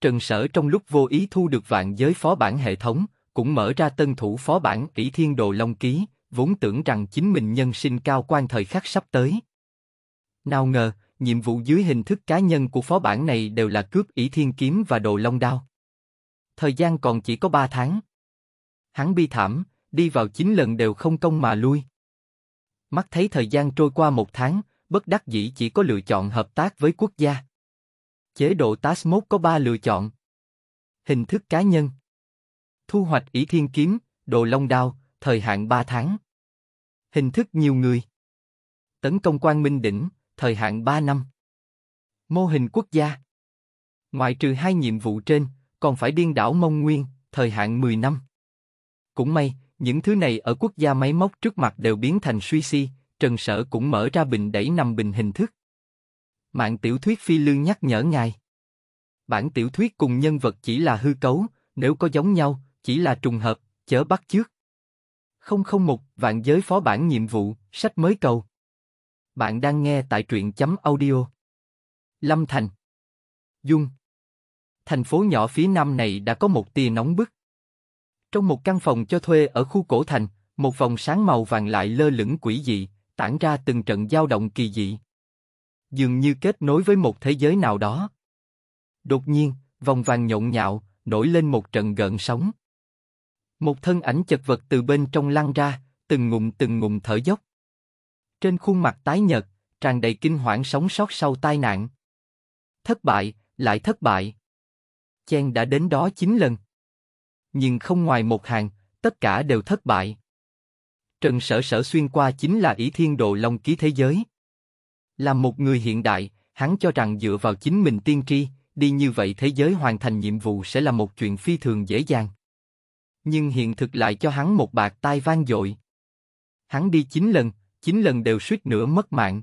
Trần Sở trong lúc vô ý thu được vạn giới phó bản hệ thống, cũng mở ra tân thủ phó bản kỷ Thiên Đồ Long Ký, vốn tưởng rằng chính mình nhân sinh cao quan thời khắc sắp tới. Nào ngờ, nhiệm vụ dưới hình thức cá nhân của phó bản này đều là cướp ỷ Thiên Kiếm và Đồ Long Đao. Thời gian còn chỉ có 3 tháng. Hắn bi thảm, đi vào 9 lần đều không công mà lui. Mắt thấy thời gian trôi qua một tháng, bất đắc dĩ chỉ có lựa chọn hợp tác với quốc gia. Chế độ Task Tasmod có 3 lựa chọn. Hình thức cá nhân. Thu hoạch ỷ thiên kiếm, đồ long đao, thời hạn 3 tháng. Hình thức nhiều người. Tấn công quan minh đỉnh, thời hạn 3 năm. Mô hình quốc gia. Ngoại trừ hai nhiệm vụ trên, còn phải điên đảo mông nguyên, thời hạn 10 năm. Cũng may, những thứ này ở quốc gia máy móc trước mặt đều biến thành suy si, Trần Sở cũng mở ra bình đẩy nằm bình hình thức. Mạng tiểu thuyết phi lương nhắc nhở ngài. Bản tiểu thuyết cùng nhân vật chỉ là hư cấu, nếu có giống nhau, chỉ là trùng hợp, chớ bắt chước. 001 Vạn giới phó bản nhiệm vụ, sách mới cầu. Bạn đang nghe tại truyện chấm audio. Lâm Thành Dung Thành phố nhỏ phía nam này đã có một tia nóng bức. Trong một căn phòng cho thuê ở khu cổ thành, một vòng sáng màu vàng lại lơ lửng quỷ dị, tản ra từng trận dao động kỳ dị dường như kết nối với một thế giới nào đó. Đột nhiên, vòng vàng nhộn nhạo, nổi lên một trận gợn sóng. Một thân ảnh chật vật từ bên trong lăn ra, từng ngụm từng ngụm thở dốc. Trên khuôn mặt tái nhợt, tràn đầy kinh hoảng sống sót sau tai nạn. Thất bại, lại thất bại. Chen đã đến đó 9 lần. Nhưng không ngoài một hàng, tất cả đều thất bại. Trần sở sở xuyên qua chính là ý thiên độ long ký thế giới. Là một người hiện đại, hắn cho rằng dựa vào chính mình tiên tri, đi như vậy thế giới hoàn thành nhiệm vụ sẽ là một chuyện phi thường dễ dàng. Nhưng hiện thực lại cho hắn một bạc tai vang dội. Hắn đi 9 lần, 9 lần đều suýt nữa mất mạng.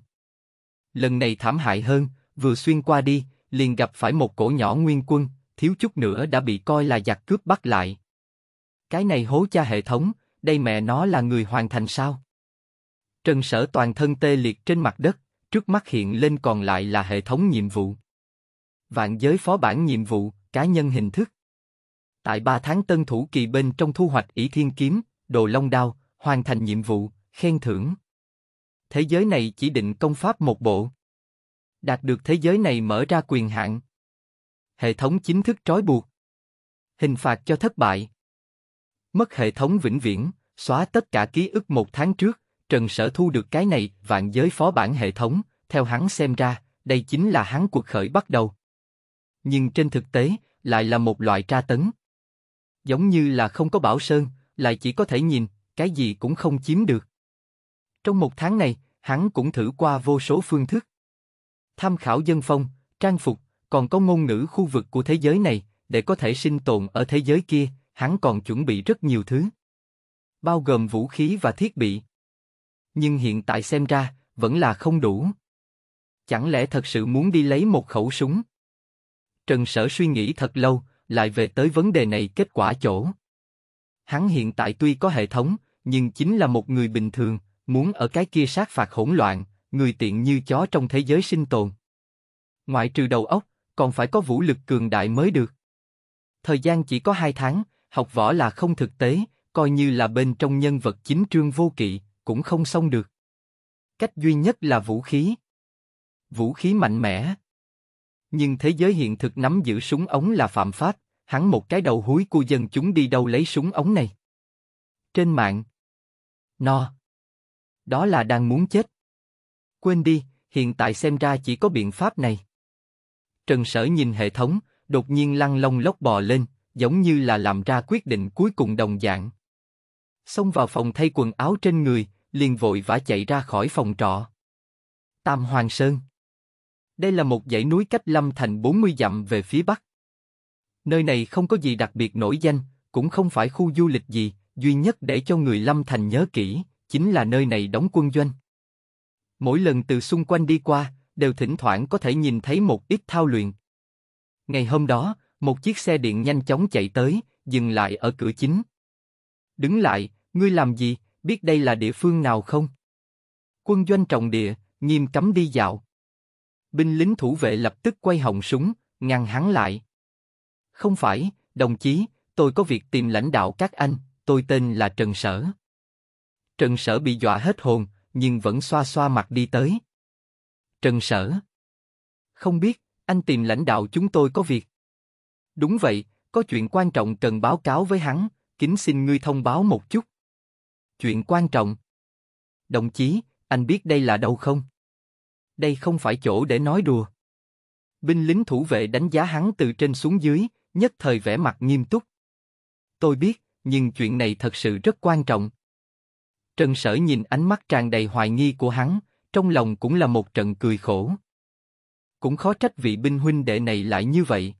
Lần này thảm hại hơn, vừa xuyên qua đi, liền gặp phải một cổ nhỏ nguyên quân, thiếu chút nữa đã bị coi là giặc cướp bắt lại. Cái này hố cha hệ thống, đây mẹ nó là người hoàn thành sao? Trần sở toàn thân tê liệt trên mặt đất, trước mắt hiện lên còn lại là hệ thống nhiệm vụ. Vạn giới phó bản nhiệm vụ, cá nhân hình thức. Tại 3 tháng tân thủ kỳ bên trong thu hoạch ỷ thiên kiếm, đồ long đao, hoàn thành nhiệm vụ, khen thưởng. Thế giới này chỉ định công pháp một bộ. Đạt được thế giới này mở ra quyền hạn. Hệ thống chính thức trói buộc. Hình phạt cho thất bại. Mất hệ thống vĩnh viễn, xóa tất cả ký ức một tháng trước, Trần Sở thu được cái này, vạn giới phó bản hệ thống, theo hắn xem ra, đây chính là hắn cuộc khởi bắt đầu. Nhưng trên thực tế, lại là một loại tra tấn. Giống như là không có bảo sơn, lại chỉ có thể nhìn, cái gì cũng không chiếm được. Trong một tháng này, hắn cũng thử qua vô số phương thức. Tham khảo dân phong, trang phục, còn có ngôn ngữ khu vực của thế giới này, để có thể sinh tồn ở thế giới kia, hắn còn chuẩn bị rất nhiều thứ. Bao gồm vũ khí và thiết bị nhưng hiện tại xem ra, vẫn là không đủ. Chẳng lẽ thật sự muốn đi lấy một khẩu súng? Trần Sở suy nghĩ thật lâu, lại về tới vấn đề này kết quả chỗ. Hắn hiện tại tuy có hệ thống, nhưng chính là một người bình thường, muốn ở cái kia sát phạt hỗn loạn, người tiện như chó trong thế giới sinh tồn. Ngoại trừ đầu óc, còn phải có vũ lực cường đại mới được. Thời gian chỉ có hai tháng, học võ là không thực tế, coi như là bên trong nhân vật chính trương vô kỵ, cũng không xong được. Cách duy nhất là vũ khí. Vũ khí mạnh mẽ. Nhưng thế giới hiện thực nắm giữ súng ống là phạm pháp, hắn một cái đầu húi của dân chúng đi đâu lấy súng ống này. Trên mạng. No. Đó là đang muốn chết. Quên đi, hiện tại xem ra chỉ có biện pháp này. Trần Sở nhìn hệ thống, đột nhiên lăn lông lóc bò lên, giống như là làm ra quyết định cuối cùng đồng dạng. Xông vào phòng thay quần áo trên người, liền vội vã chạy ra khỏi phòng trọ. Tam Hoàng Sơn Đây là một dãy núi cách Lâm Thành 40 dặm về phía bắc. Nơi này không có gì đặc biệt nổi danh, cũng không phải khu du lịch gì, duy nhất để cho người Lâm Thành nhớ kỹ, chính là nơi này đóng quân doanh. Mỗi lần từ xung quanh đi qua, đều thỉnh thoảng có thể nhìn thấy một ít thao luyện. Ngày hôm đó, một chiếc xe điện nhanh chóng chạy tới, dừng lại ở cửa chính. Đứng lại, ngươi làm gì? biết đây là địa phương nào không? Quân doanh trọng địa, nghiêm cấm đi dạo. Binh lính thủ vệ lập tức quay họng súng, ngăn hắn lại. Không phải, đồng chí, tôi có việc tìm lãnh đạo các anh, tôi tên là Trần Sở. Trần Sở bị dọa hết hồn, nhưng vẫn xoa xoa mặt đi tới. Trần Sở. Không biết, anh tìm lãnh đạo chúng tôi có việc. Đúng vậy, có chuyện quan trọng cần báo cáo với hắn, kính xin ngươi thông báo một chút. Chuyện quan trọng. Đồng chí, anh biết đây là đâu không? Đây không phải chỗ để nói đùa. Binh lính thủ vệ đánh giá hắn từ trên xuống dưới, nhất thời vẻ mặt nghiêm túc. Tôi biết, nhưng chuyện này thật sự rất quan trọng. Trần Sở nhìn ánh mắt tràn đầy hoài nghi của hắn, trong lòng cũng là một trận cười khổ. Cũng khó trách vị binh huynh đệ này lại như vậy.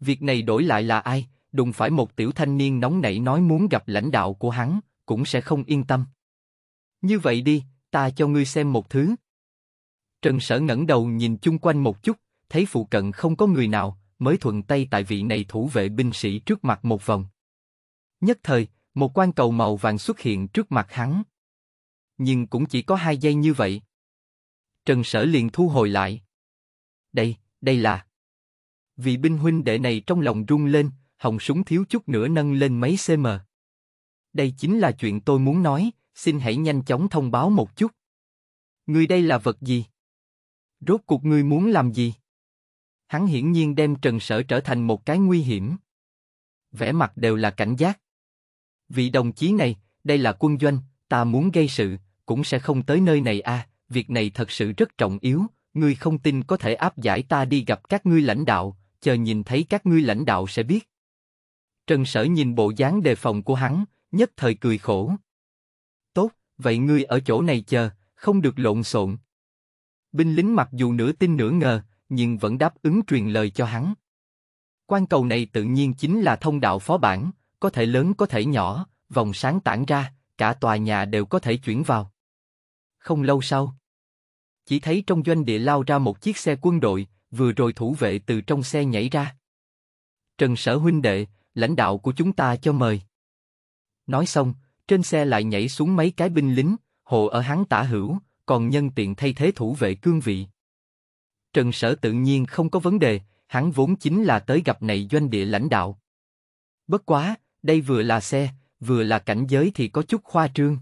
Việc này đổi lại là ai, đùng phải một tiểu thanh niên nóng nảy nói muốn gặp lãnh đạo của hắn, cũng sẽ không yên tâm. Như vậy đi, ta cho ngươi xem một thứ. Trần Sở ngẩng đầu nhìn chung quanh một chút, thấy phụ cận không có người nào, mới thuận tay tại vị này thủ vệ binh sĩ trước mặt một vòng. Nhất thời, một quan cầu màu vàng xuất hiện trước mặt hắn. Nhưng cũng chỉ có hai giây như vậy. Trần Sở liền thu hồi lại. Đây, đây là. Vị binh huynh đệ này trong lòng rung lên, hồng súng thiếu chút nữa nâng lên mấy cm đây chính là chuyện tôi muốn nói, xin hãy nhanh chóng thông báo một chút. người đây là vật gì? Rốt cuộc người muốn làm gì? Hắn hiển nhiên đem Trần Sở trở thành một cái nguy hiểm. Vẻ mặt đều là cảnh giác. Vị đồng chí này, đây là quân doanh, ta muốn gây sự, cũng sẽ không tới nơi này a. À, việc này thật sự rất trọng yếu, ngươi không tin có thể áp giải ta đi gặp các ngươi lãnh đạo, chờ nhìn thấy các ngươi lãnh đạo sẽ biết. Trần Sở nhìn bộ dáng đề phòng của hắn, nhất thời cười khổ. Tốt, vậy ngươi ở chỗ này chờ, không được lộn xộn. Binh lính mặc dù nửa tin nửa ngờ, nhưng vẫn đáp ứng truyền lời cho hắn. Quan cầu này tự nhiên chính là thông đạo phó bản, có thể lớn có thể nhỏ, vòng sáng tản ra, cả tòa nhà đều có thể chuyển vào. Không lâu sau, chỉ thấy trong doanh địa lao ra một chiếc xe quân đội, vừa rồi thủ vệ từ trong xe nhảy ra. Trần Sở huynh đệ, lãnh đạo của chúng ta cho mời. Nói xong, trên xe lại nhảy xuống mấy cái binh lính, hộ ở hắn tả hữu, còn nhân tiện thay thế thủ vệ cương vị. Trần Sở tự nhiên không có vấn đề, hắn vốn chính là tới gặp này doanh địa lãnh đạo. Bất quá, đây vừa là xe, vừa là cảnh giới thì có chút khoa trương.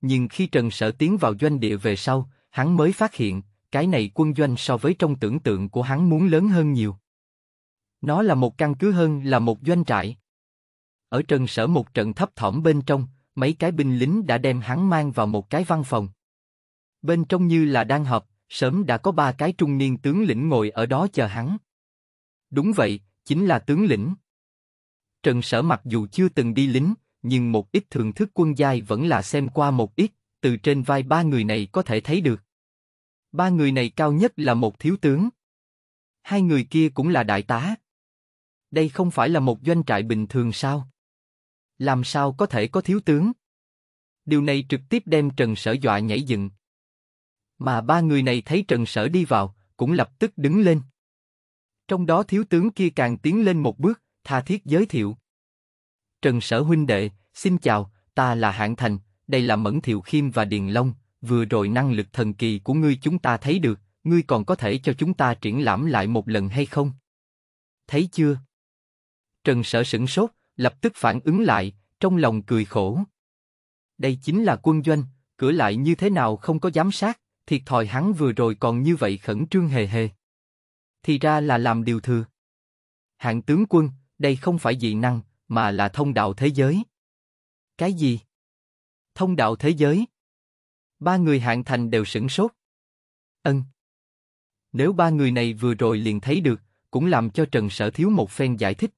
Nhưng khi Trần Sở tiến vào doanh địa về sau, hắn mới phát hiện, cái này quân doanh so với trong tưởng tượng của hắn muốn lớn hơn nhiều. Nó là một căn cứ hơn là một doanh trại ở trần sở một trận thấp thỏm bên trong, mấy cái binh lính đã đem hắn mang vào một cái văn phòng. Bên trong như là đang họp, sớm đã có ba cái trung niên tướng lĩnh ngồi ở đó chờ hắn. Đúng vậy, chính là tướng lĩnh. Trần Sở mặc dù chưa từng đi lính, nhưng một ít thưởng thức quân giai vẫn là xem qua một ít, từ trên vai ba người này có thể thấy được. Ba người này cao nhất là một thiếu tướng. Hai người kia cũng là đại tá. Đây không phải là một doanh trại bình thường sao? Làm sao có thể có thiếu tướng? Điều này trực tiếp đem Trần Sở dọa nhảy dựng. Mà ba người này thấy Trần Sở đi vào, cũng lập tức đứng lên. Trong đó thiếu tướng kia càng tiến lên một bước, tha thiết giới thiệu. Trần Sở huynh đệ, xin chào, ta là Hạng Thành, đây là Mẫn Thiệu Khiêm và Điền Long, vừa rồi năng lực thần kỳ của ngươi chúng ta thấy được, ngươi còn có thể cho chúng ta triển lãm lại một lần hay không? Thấy chưa? Trần Sở sửng sốt, lập tức phản ứng lại, trong lòng cười khổ. Đây chính là quân doanh, cửa lại như thế nào không có giám sát, thiệt thòi hắn vừa rồi còn như vậy khẩn trương hề hề. Thì ra là làm điều thừa. Hạng tướng quân, đây không phải dị năng, mà là thông đạo thế giới. Cái gì? Thông đạo thế giới? Ba người hạng thành đều sửng sốt. Ân. Nếu ba người này vừa rồi liền thấy được, cũng làm cho Trần Sở Thiếu một phen giải thích.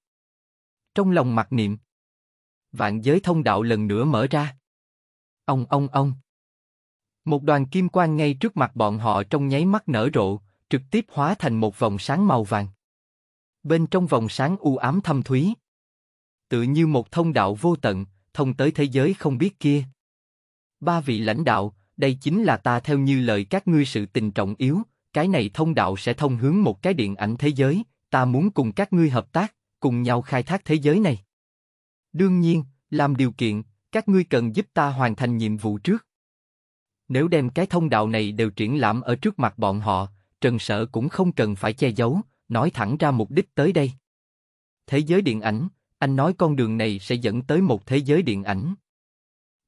Trong lòng mặc niệm vạn giới thông đạo lần nữa mở ra. Ông ông ông. Một đoàn kim quang ngay trước mặt bọn họ trong nháy mắt nở rộ, trực tiếp hóa thành một vòng sáng màu vàng. Bên trong vòng sáng u ám thâm thúy, tự như một thông đạo vô tận, thông tới thế giới không biết kia. Ba vị lãnh đạo, đây chính là ta theo như lời các ngươi sự tình trọng yếu, cái này thông đạo sẽ thông hướng một cái điện ảnh thế giới, ta muốn cùng các ngươi hợp tác, cùng nhau khai thác thế giới này. Đương nhiên, làm điều kiện, các ngươi cần giúp ta hoàn thành nhiệm vụ trước. Nếu đem cái thông đạo này đều triển lãm ở trước mặt bọn họ, Trần Sở cũng không cần phải che giấu, nói thẳng ra mục đích tới đây. Thế giới điện ảnh, anh nói con đường này sẽ dẫn tới một thế giới điện ảnh.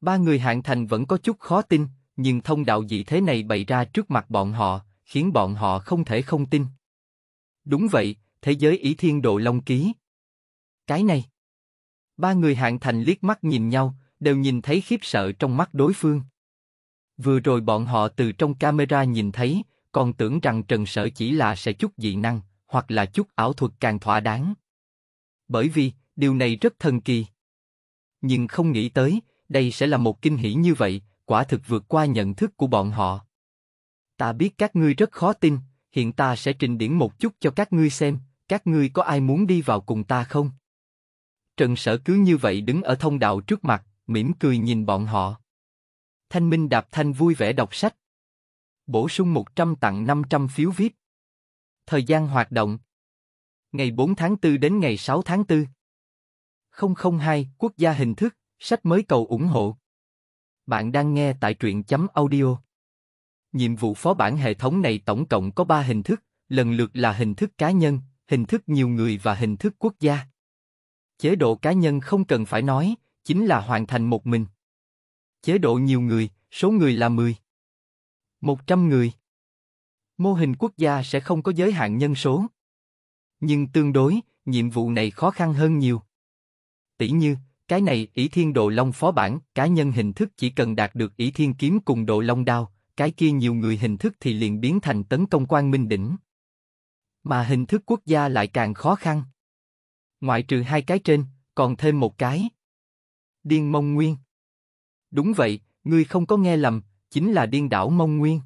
Ba người hạng thành vẫn có chút khó tin, nhưng thông đạo dị thế này bày ra trước mặt bọn họ, khiến bọn họ không thể không tin. Đúng vậy, thế giới ý thiên độ long ký. Cái này Ba người hạng thành liếc mắt nhìn nhau, đều nhìn thấy khiếp sợ trong mắt đối phương. Vừa rồi bọn họ từ trong camera nhìn thấy, còn tưởng rằng Trần Sở chỉ là sẽ chút dị năng, hoặc là chút ảo thuật càng thỏa đáng. Bởi vì, điều này rất thần kỳ. Nhưng không nghĩ tới, đây sẽ là một kinh hỉ như vậy, quả thực vượt qua nhận thức của bọn họ. Ta biết các ngươi rất khó tin, hiện ta sẽ trình điển một chút cho các ngươi xem, các ngươi có ai muốn đi vào cùng ta không? Trần Sở cứ như vậy đứng ở thông đạo trước mặt, mỉm cười nhìn bọn họ. Thanh Minh Đạp Thanh vui vẻ đọc sách. Bổ sung 100 tặng 500 phiếu viết. Thời gian hoạt động. Ngày 4 tháng 4 đến ngày 6 tháng 4. 002, quốc gia hình thức, sách mới cầu ủng hộ. Bạn đang nghe tại truyện chấm audio. Nhiệm vụ phó bản hệ thống này tổng cộng có 3 hình thức, lần lượt là hình thức cá nhân, hình thức nhiều người và hình thức quốc gia. Chế độ cá nhân không cần phải nói, chính là hoàn thành một mình. Chế độ nhiều người, số người là 10. 100 người. Mô hình quốc gia sẽ không có giới hạn nhân số. Nhưng tương đối, nhiệm vụ này khó khăn hơn nhiều. Tỷ như, cái này ỷ thiên đồ long phó bản, cá nhân hình thức chỉ cần đạt được ỷ thiên kiếm cùng đồ long đao, cái kia nhiều người hình thức thì liền biến thành tấn công quan minh đỉnh. Mà hình thức quốc gia lại càng khó khăn. Ngoại trừ hai cái trên, còn thêm một cái. Điên mông nguyên. Đúng vậy, ngươi không có nghe lầm, chính là điên đảo mông nguyên.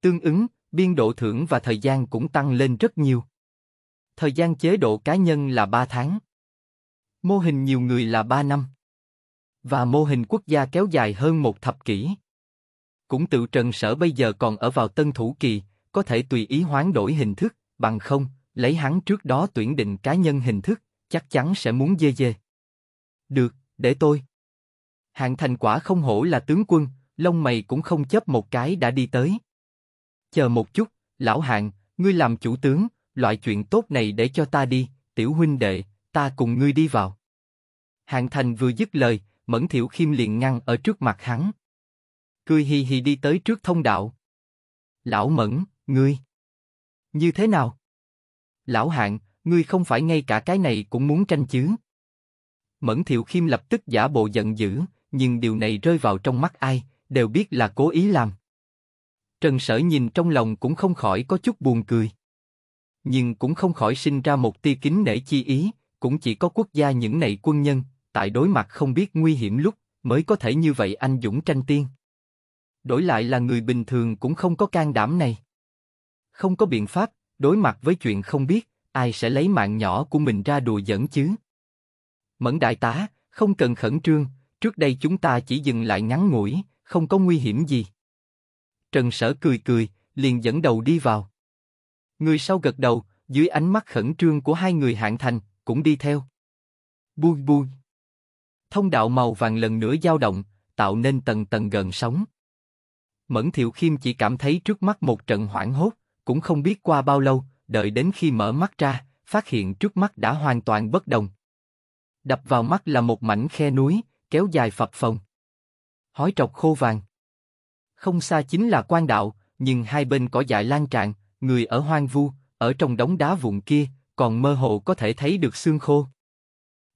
Tương ứng, biên độ thưởng và thời gian cũng tăng lên rất nhiều. Thời gian chế độ cá nhân là 3 tháng. Mô hình nhiều người là 3 năm. Và mô hình quốc gia kéo dài hơn một thập kỷ. Cũng tự trần sở bây giờ còn ở vào tân thủ kỳ, có thể tùy ý hoán đổi hình thức, bằng không, lấy hắn trước đó tuyển định cá nhân hình thức, chắc chắn sẽ muốn dê dê. Được, để tôi. Hạng thành quả không hổ là tướng quân, lông mày cũng không chấp một cái đã đi tới. Chờ một chút, lão hạng, ngươi làm chủ tướng, loại chuyện tốt này để cho ta đi, tiểu huynh đệ, ta cùng ngươi đi vào. Hạng thành vừa dứt lời, mẫn thiểu khiêm liền ngăn ở trước mặt hắn. Cười hì hì đi tới trước thông đạo. Lão mẫn, ngươi. Như thế nào? Lão hạng, ngươi không phải ngay cả cái này cũng muốn tranh chứ? Mẫn Thiệu Khiêm lập tức giả bộ giận dữ, nhưng điều này rơi vào trong mắt ai, đều biết là cố ý làm. Trần Sở nhìn trong lòng cũng không khỏi có chút buồn cười. Nhưng cũng không khỏi sinh ra một tia kính nể chi ý, cũng chỉ có quốc gia những này quân nhân, tại đối mặt không biết nguy hiểm lúc, mới có thể như vậy anh dũng tranh tiên. Đổi lại là người bình thường cũng không có can đảm này. Không có biện pháp, Đối mặt với chuyện không biết, ai sẽ lấy mạng nhỏ của mình ra đùa giỡn chứ? Mẫn đại tá, không cần khẩn trương, trước đây chúng ta chỉ dừng lại ngắn ngủi, không có nguy hiểm gì. Trần Sở cười cười, liền dẫn đầu đi vào. Người sau gật đầu, dưới ánh mắt khẩn trương của hai người hạng thành, cũng đi theo. Bui bui. Thông đạo màu vàng lần nữa dao động, tạo nên tầng tầng gần sóng. Mẫn Thiệu Khiêm chỉ cảm thấy trước mắt một trận hoảng hốt, cũng không biết qua bao lâu, đợi đến khi mở mắt ra, phát hiện trước mắt đã hoàn toàn bất đồng. Đập vào mắt là một mảnh khe núi, kéo dài phập phồng. Hói trọc khô vàng. Không xa chính là quan đạo, nhưng hai bên cỏ dại lan tràn, người ở hoang vu, ở trong đống đá vụn kia, còn mơ hồ có thể thấy được xương khô.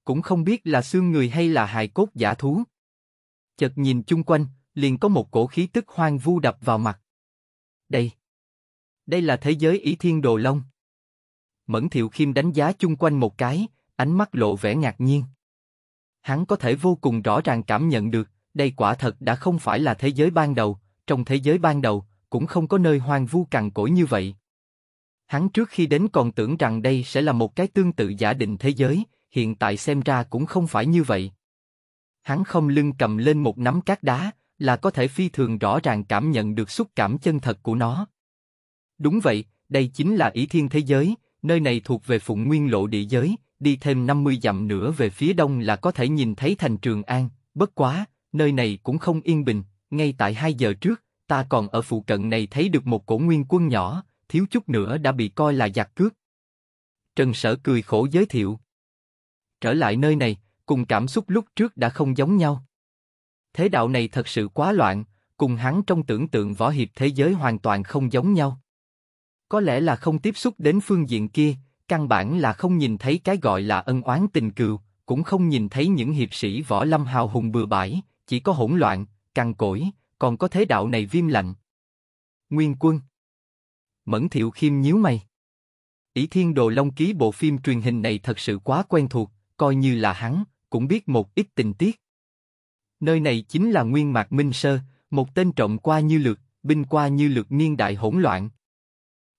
Cũng không biết là xương người hay là hài cốt giả thú. Chợt nhìn chung quanh, liền có một cổ khí tức hoang vu đập vào mặt. Đây đây là thế giới ý thiên đồ long. Mẫn Thiệu Khiêm đánh giá chung quanh một cái, ánh mắt lộ vẻ ngạc nhiên. Hắn có thể vô cùng rõ ràng cảm nhận được, đây quả thật đã không phải là thế giới ban đầu, trong thế giới ban đầu, cũng không có nơi hoang vu cằn cỗi như vậy. Hắn trước khi đến còn tưởng rằng đây sẽ là một cái tương tự giả định thế giới, hiện tại xem ra cũng không phải như vậy. Hắn không lưng cầm lên một nắm cát đá, là có thể phi thường rõ ràng cảm nhận được xúc cảm chân thật của nó. Đúng vậy, đây chính là ý thiên thế giới, nơi này thuộc về phụng nguyên lộ địa giới, đi thêm 50 dặm nữa về phía đông là có thể nhìn thấy thành Trường An, bất quá, nơi này cũng không yên bình, ngay tại 2 giờ trước, ta còn ở phụ cận này thấy được một cổ nguyên quân nhỏ, thiếu chút nữa đã bị coi là giặc cướp. Trần Sở cười khổ giới thiệu. Trở lại nơi này, cùng cảm xúc lúc trước đã không giống nhau. Thế đạo này thật sự quá loạn, cùng hắn trong tưởng tượng võ hiệp thế giới hoàn toàn không giống nhau. Có lẽ là không tiếp xúc đến phương diện kia, căn bản là không nhìn thấy cái gọi là ân oán tình cừu, cũng không nhìn thấy những hiệp sĩ võ lâm hào hùng bừa bãi, chỉ có hỗn loạn, căng cỗi, còn có thế đạo này viêm lạnh. Nguyên quân Mẫn thiệu khiêm nhíu mày. Ý Thiên Đồ Long Ký bộ phim truyền hình này thật sự quá quen thuộc, coi như là hắn, cũng biết một ít tình tiết. Nơi này chính là Nguyên Mạc Minh Sơ, một tên trọng qua như lượt, binh qua như lượt niên đại hỗn loạn,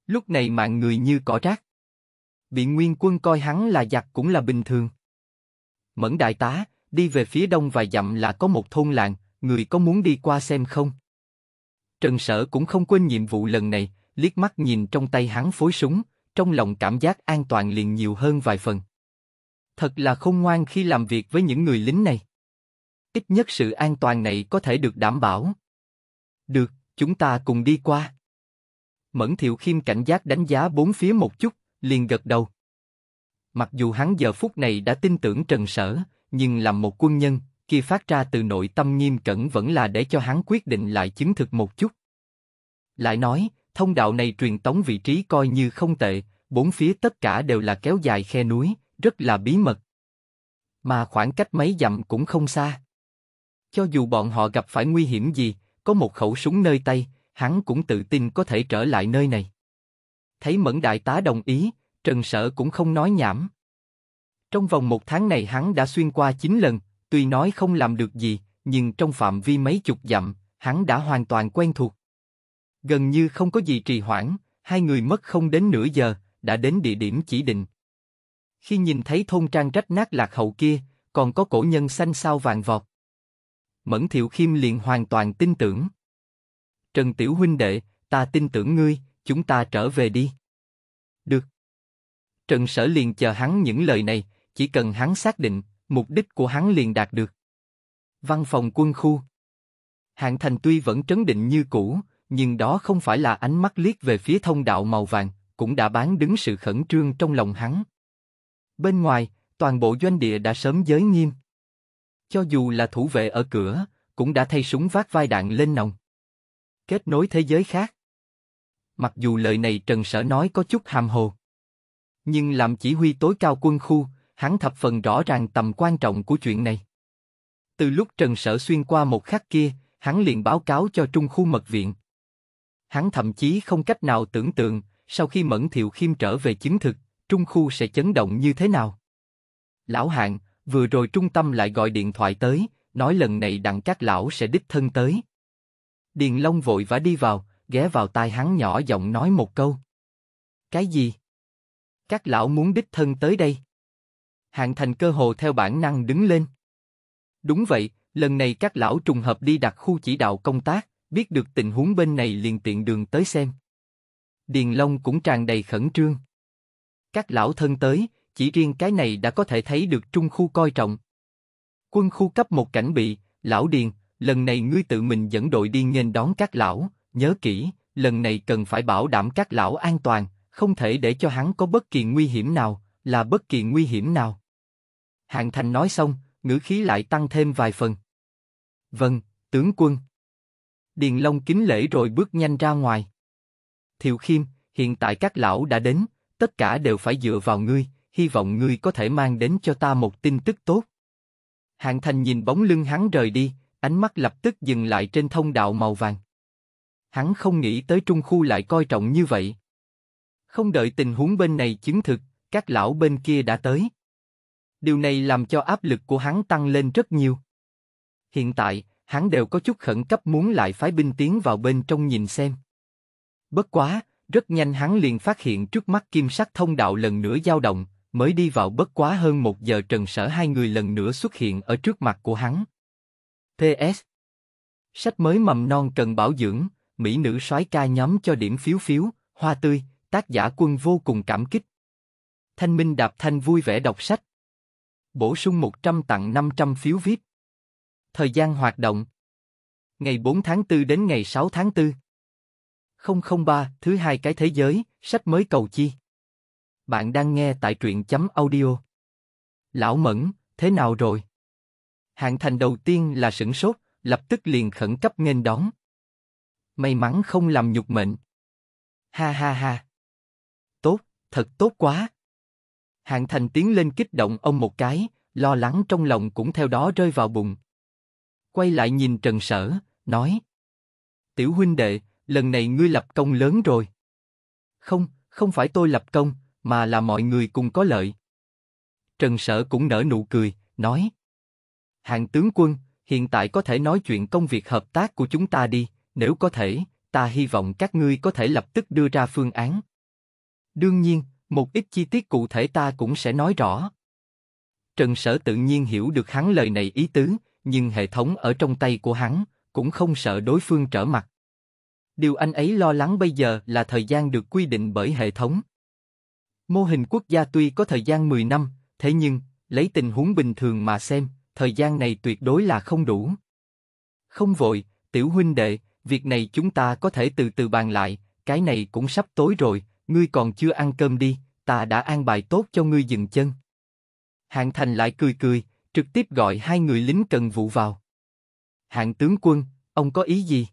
Lúc này mạng người như cỏ rác. Bị nguyên quân coi hắn là giặc cũng là bình thường. Mẫn đại tá, đi về phía đông vài dặm là có một thôn làng, người có muốn đi qua xem không? Trần Sở cũng không quên nhiệm vụ lần này, liếc mắt nhìn trong tay hắn phối súng, trong lòng cảm giác an toàn liền nhiều hơn vài phần. Thật là không ngoan khi làm việc với những người lính này. Ít nhất sự an toàn này có thể được đảm bảo. Được, chúng ta cùng đi qua. Mẫn Thiệu Khiêm cảnh giác đánh giá bốn phía một chút, liền gật đầu. Mặc dù hắn giờ phút này đã tin tưởng Trần Sở, nhưng làm một quân nhân, khi phát ra từ nội tâm nghiêm cẩn vẫn là để cho hắn quyết định lại chứng thực một chút. Lại nói, thông đạo này truyền tống vị trí coi như không tệ, bốn phía tất cả đều là kéo dài khe núi, rất là bí mật. Mà khoảng cách mấy dặm cũng không xa. Cho dù bọn họ gặp phải nguy hiểm gì, có một khẩu súng nơi tay, hắn cũng tự tin có thể trở lại nơi này. Thấy Mẫn Đại tá đồng ý, Trần Sở cũng không nói nhảm. Trong vòng một tháng này hắn đã xuyên qua 9 lần, tuy nói không làm được gì, nhưng trong phạm vi mấy chục dặm, hắn đã hoàn toàn quen thuộc. Gần như không có gì trì hoãn, hai người mất không đến nửa giờ, đã đến địa điểm chỉ định. Khi nhìn thấy thôn trang rách nát lạc hậu kia, còn có cổ nhân xanh sao vàng vọt. Mẫn Thiệu Khiêm liền hoàn toàn tin tưởng. Trần Tiểu huynh đệ, ta tin tưởng ngươi, chúng ta trở về đi. Được. Trần Sở liền chờ hắn những lời này, chỉ cần hắn xác định, mục đích của hắn liền đạt được. Văn phòng quân khu. Hạng Thành tuy vẫn trấn định như cũ, nhưng đó không phải là ánh mắt liếc về phía thông đạo màu vàng, cũng đã bán đứng sự khẩn trương trong lòng hắn. Bên ngoài, toàn bộ doanh địa đã sớm giới nghiêm. Cho dù là thủ vệ ở cửa, cũng đã thay súng vác vai đạn lên nòng kết nối thế giới khác. Mặc dù lời này Trần Sở nói có chút hàm hồ, nhưng làm chỉ huy tối cao quân khu, hắn thập phần rõ ràng tầm quan trọng của chuyện này. Từ lúc Trần Sở xuyên qua một khắc kia, hắn liền báo cáo cho Trung khu mật viện. Hắn thậm chí không cách nào tưởng tượng, sau khi Mẫn Thiệu Khiêm trở về chứng thực, Trung khu sẽ chấn động như thế nào. Lão Hạng, vừa rồi trung tâm lại gọi điện thoại tới, nói lần này đặng các lão sẽ đích thân tới. Điền Long vội vã đi vào, ghé vào tai hắn nhỏ giọng nói một câu. Cái gì? Các lão muốn đích thân tới đây. Hạng thành cơ hồ theo bản năng đứng lên. Đúng vậy, lần này các lão trùng hợp đi đặt khu chỉ đạo công tác, biết được tình huống bên này liền tiện đường tới xem. Điền Long cũng tràn đầy khẩn trương. Các lão thân tới, chỉ riêng cái này đã có thể thấy được trung khu coi trọng. Quân khu cấp một cảnh bị, lão Điền, lần này ngươi tự mình dẫn đội đi nghênh đón các lão, nhớ kỹ, lần này cần phải bảo đảm các lão an toàn, không thể để cho hắn có bất kỳ nguy hiểm nào, là bất kỳ nguy hiểm nào. hạng Thành nói xong, ngữ khí lại tăng thêm vài phần. Vâng, tướng quân. Điền Long kính lễ rồi bước nhanh ra ngoài. Thiệu Khiêm, hiện tại các lão đã đến, tất cả đều phải dựa vào ngươi, hy vọng ngươi có thể mang đến cho ta một tin tức tốt. Hạng Thành nhìn bóng lưng hắn rời đi, ánh mắt lập tức dừng lại trên thông đạo màu vàng. Hắn không nghĩ tới trung khu lại coi trọng như vậy. Không đợi tình huống bên này chứng thực, các lão bên kia đã tới. Điều này làm cho áp lực của hắn tăng lên rất nhiều. Hiện tại, hắn đều có chút khẩn cấp muốn lại phái binh tiến vào bên trong nhìn xem. Bất quá, rất nhanh hắn liền phát hiện trước mắt kim sắc thông đạo lần nữa dao động, mới đi vào bất quá hơn một giờ trần sở hai người lần nữa xuất hiện ở trước mặt của hắn. PS. Sách mới mầm non cần bảo dưỡng, mỹ nữ soái ca nhóm cho điểm phiếu phiếu, hoa tươi, tác giả quân vô cùng cảm kích. Thanh Minh Đạp Thanh vui vẻ đọc sách. Bổ sung 100 tặng 500 phiếu VIP. Thời gian hoạt động. Ngày 4 tháng 4 đến ngày 6 tháng 4. 003, thứ hai cái thế giới, sách mới cầu chi. Bạn đang nghe tại truyện chấm audio. Lão Mẫn, thế nào rồi? Hạng thành đầu tiên là sửng sốt, lập tức liền khẩn cấp nghênh đón. May mắn không làm nhục mệnh. Ha ha ha. Tốt, thật tốt quá. Hạng thành tiến lên kích động ông một cái, lo lắng trong lòng cũng theo đó rơi vào bụng. Quay lại nhìn Trần Sở, nói. Tiểu huynh đệ, lần này ngươi lập công lớn rồi. Không, không phải tôi lập công, mà là mọi người cùng có lợi. Trần Sở cũng nở nụ cười, nói hạng tướng quân, hiện tại có thể nói chuyện công việc hợp tác của chúng ta đi, nếu có thể, ta hy vọng các ngươi có thể lập tức đưa ra phương án. Đương nhiên, một ít chi tiết cụ thể ta cũng sẽ nói rõ. Trần Sở tự nhiên hiểu được hắn lời này ý tứ, nhưng hệ thống ở trong tay của hắn, cũng không sợ đối phương trở mặt. Điều anh ấy lo lắng bây giờ là thời gian được quy định bởi hệ thống. Mô hình quốc gia tuy có thời gian 10 năm, thế nhưng, lấy tình huống bình thường mà xem, thời gian này tuyệt đối là không đủ. Không vội, tiểu huynh đệ, việc này chúng ta có thể từ từ bàn lại, cái này cũng sắp tối rồi, ngươi còn chưa ăn cơm đi, ta đã an bài tốt cho ngươi dừng chân. Hạng Thành lại cười cười, trực tiếp gọi hai người lính cần vụ vào. Hạng tướng quân, ông có ý gì?